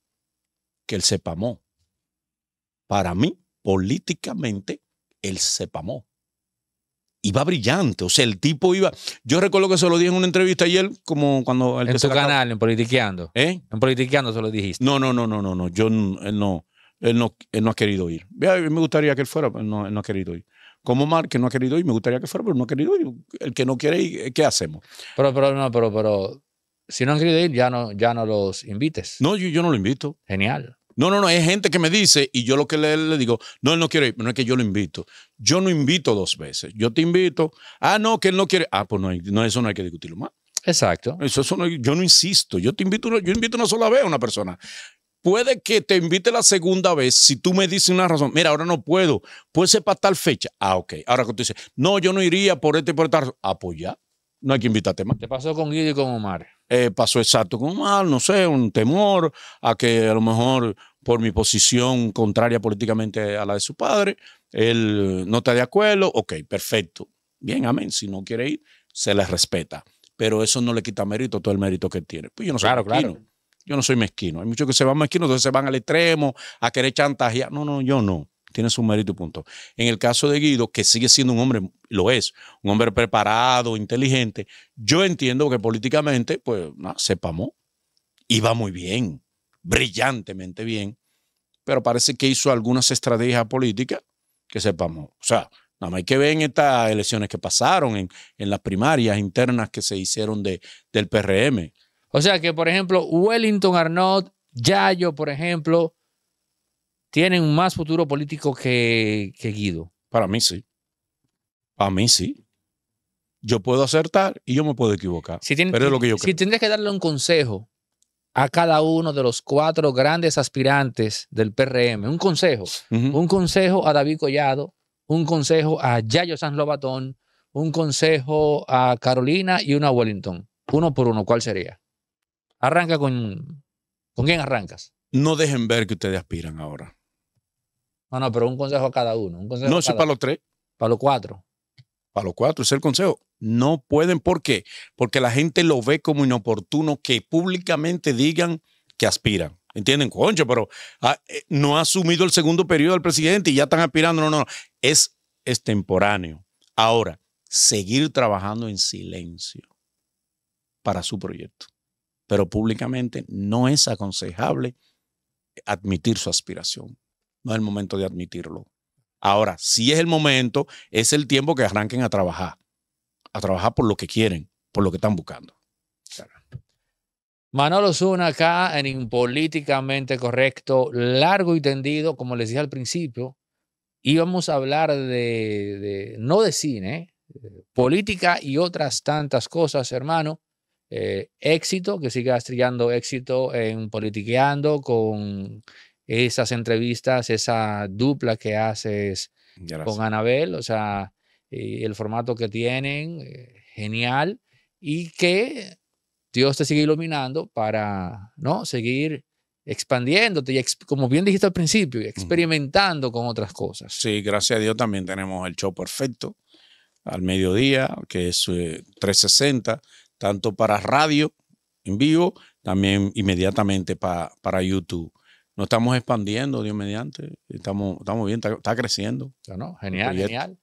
que él se pamó. Para mí, políticamente, él se pamó. Iba brillante, o sea, el tipo iba. Yo recuerdo que se lo dije en una entrevista ayer, como cuando. en canal, en Politiqueando. ¿Eh? En Politiqueando se lo dijiste. No, no, no, no, no, no. Yo, él no, él no, él no ha querido ir. Me gustaría que él fuera, pero no ha querido ir como Mar, que no ha querido ir, me gustaría que fuera, pero no ha querido ir. El que no quiere ir, ¿qué hacemos? Pero, pero, no, pero, pero, si no han querido ir, ya no, ya no los invites. No, yo, no lo invito. Genial. No, no, no, es gente que me dice y yo lo que le, digo, no, él no quiere ir, no es que yo lo invito. Yo no invito dos veces, yo te invito. Ah, no, que él no quiere. Ah, pues no, no eso no hay que discutirlo más. Exacto. Eso, eso yo no insisto, yo te invito, yo invito una sola vez a una persona. Puede que te invite la segunda vez si tú me dices una razón. Mira, ahora no puedo. Puede ser para tal fecha. Ah, ok. Ahora que tú dices, no, yo no iría por este y por esta razón. Ah, pues No hay que invitarte más. ¿Te pasó con Guido y con Omar? Eh, pasó exacto con Omar, no sé, un temor a que a lo mejor por mi posición contraria políticamente a la de su padre, él no está de acuerdo. Ok, perfecto. Bien, amén. Si no quiere ir, se le respeta. Pero eso no le quita mérito todo el mérito que tiene. Pues yo no sé Claro, claro. Yo no soy mezquino. Hay muchos que se van mezquinos, entonces se van al extremo a querer chantajear. No, no, yo no. Tiene su mérito y punto. En el caso de Guido, que sigue siendo un hombre, lo es, un hombre preparado, inteligente, yo entiendo que políticamente, pues, no, se Iba muy bien, brillantemente bien, pero parece que hizo algunas estrategias políticas que sepamos. O sea, Nada más hay que ver en estas elecciones que pasaron, en, en las primarias internas que se hicieron de, del PRM. O sea que, por ejemplo, Wellington Arnaud, Yayo, por ejemplo, tienen más futuro político que, Guido. Para mí sí. Para mí sí. Yo puedo acertar y yo me puedo equivocar. Si pero lo que yo Si tendrías que darle un consejo a cada uno de los cuatro grandes aspirantes del PRM, un consejo. Un consejo a David Collado, un consejo a Yayo San Lobatón, un consejo a Carolina y uno a Wellington. Uno por uno, ¿cuál sería? Arranca con. ¿Con quién arrancas? No dejen ver que ustedes aspiran ahora. No, no, pero un consejo a cada uno. no, eso es para los tres. Para los cuatro. Para los cuatro, es el consejo. No pueden, ¿por qué? Porque la gente lo ve como inoportuno que públicamente digan que aspiran. ¿Entienden? Concho, pero ah, eh, no ha asumido el segundo periodo del presidente y ya están aspirando. No, no, no. Es extemporáneo. Ahora, seguir trabajando en silencio para su proyecto pero públicamente no es aconsejable admitir su aspiración. No es el momento de admitirlo. Ahora, si es el momento, es el tiempo que arranquen a trabajar, a trabajar por lo que quieren, por lo que están buscando. Manolo Zuna acá en Impolíticamente Correcto, largo y tendido, como les dije al principio, íbamos a hablar de, no de cine, eh, política y otras tantas cosas, hermano. Eh, éxito, que siga estrellando éxito en politiqueando con esas entrevistas, esa dupla que haces con Anabel, o sea, eh, el formato que tienen, eh, genial, y que Dios te siga iluminando para ¿no? seguir expandiéndote y como bien dijiste al principio, experimentando con otras cosas. Sí, gracias a Dios también tenemos el show perfecto al mediodía, que es 360, tanto para radio en vivo, también inmediatamente para YouTube. Nos estamos expandiendo, Dios mediante. Estamos, estamos bien, está, creciendo. genial, genial.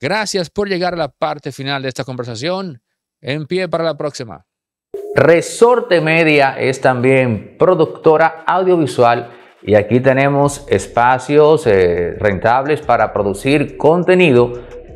gracias por llegar a la parte final de esta conversación. En pie para la próxima. Resorte Media es también productora audiovisual y aquí tenemos espacios eh, rentables para producir contenido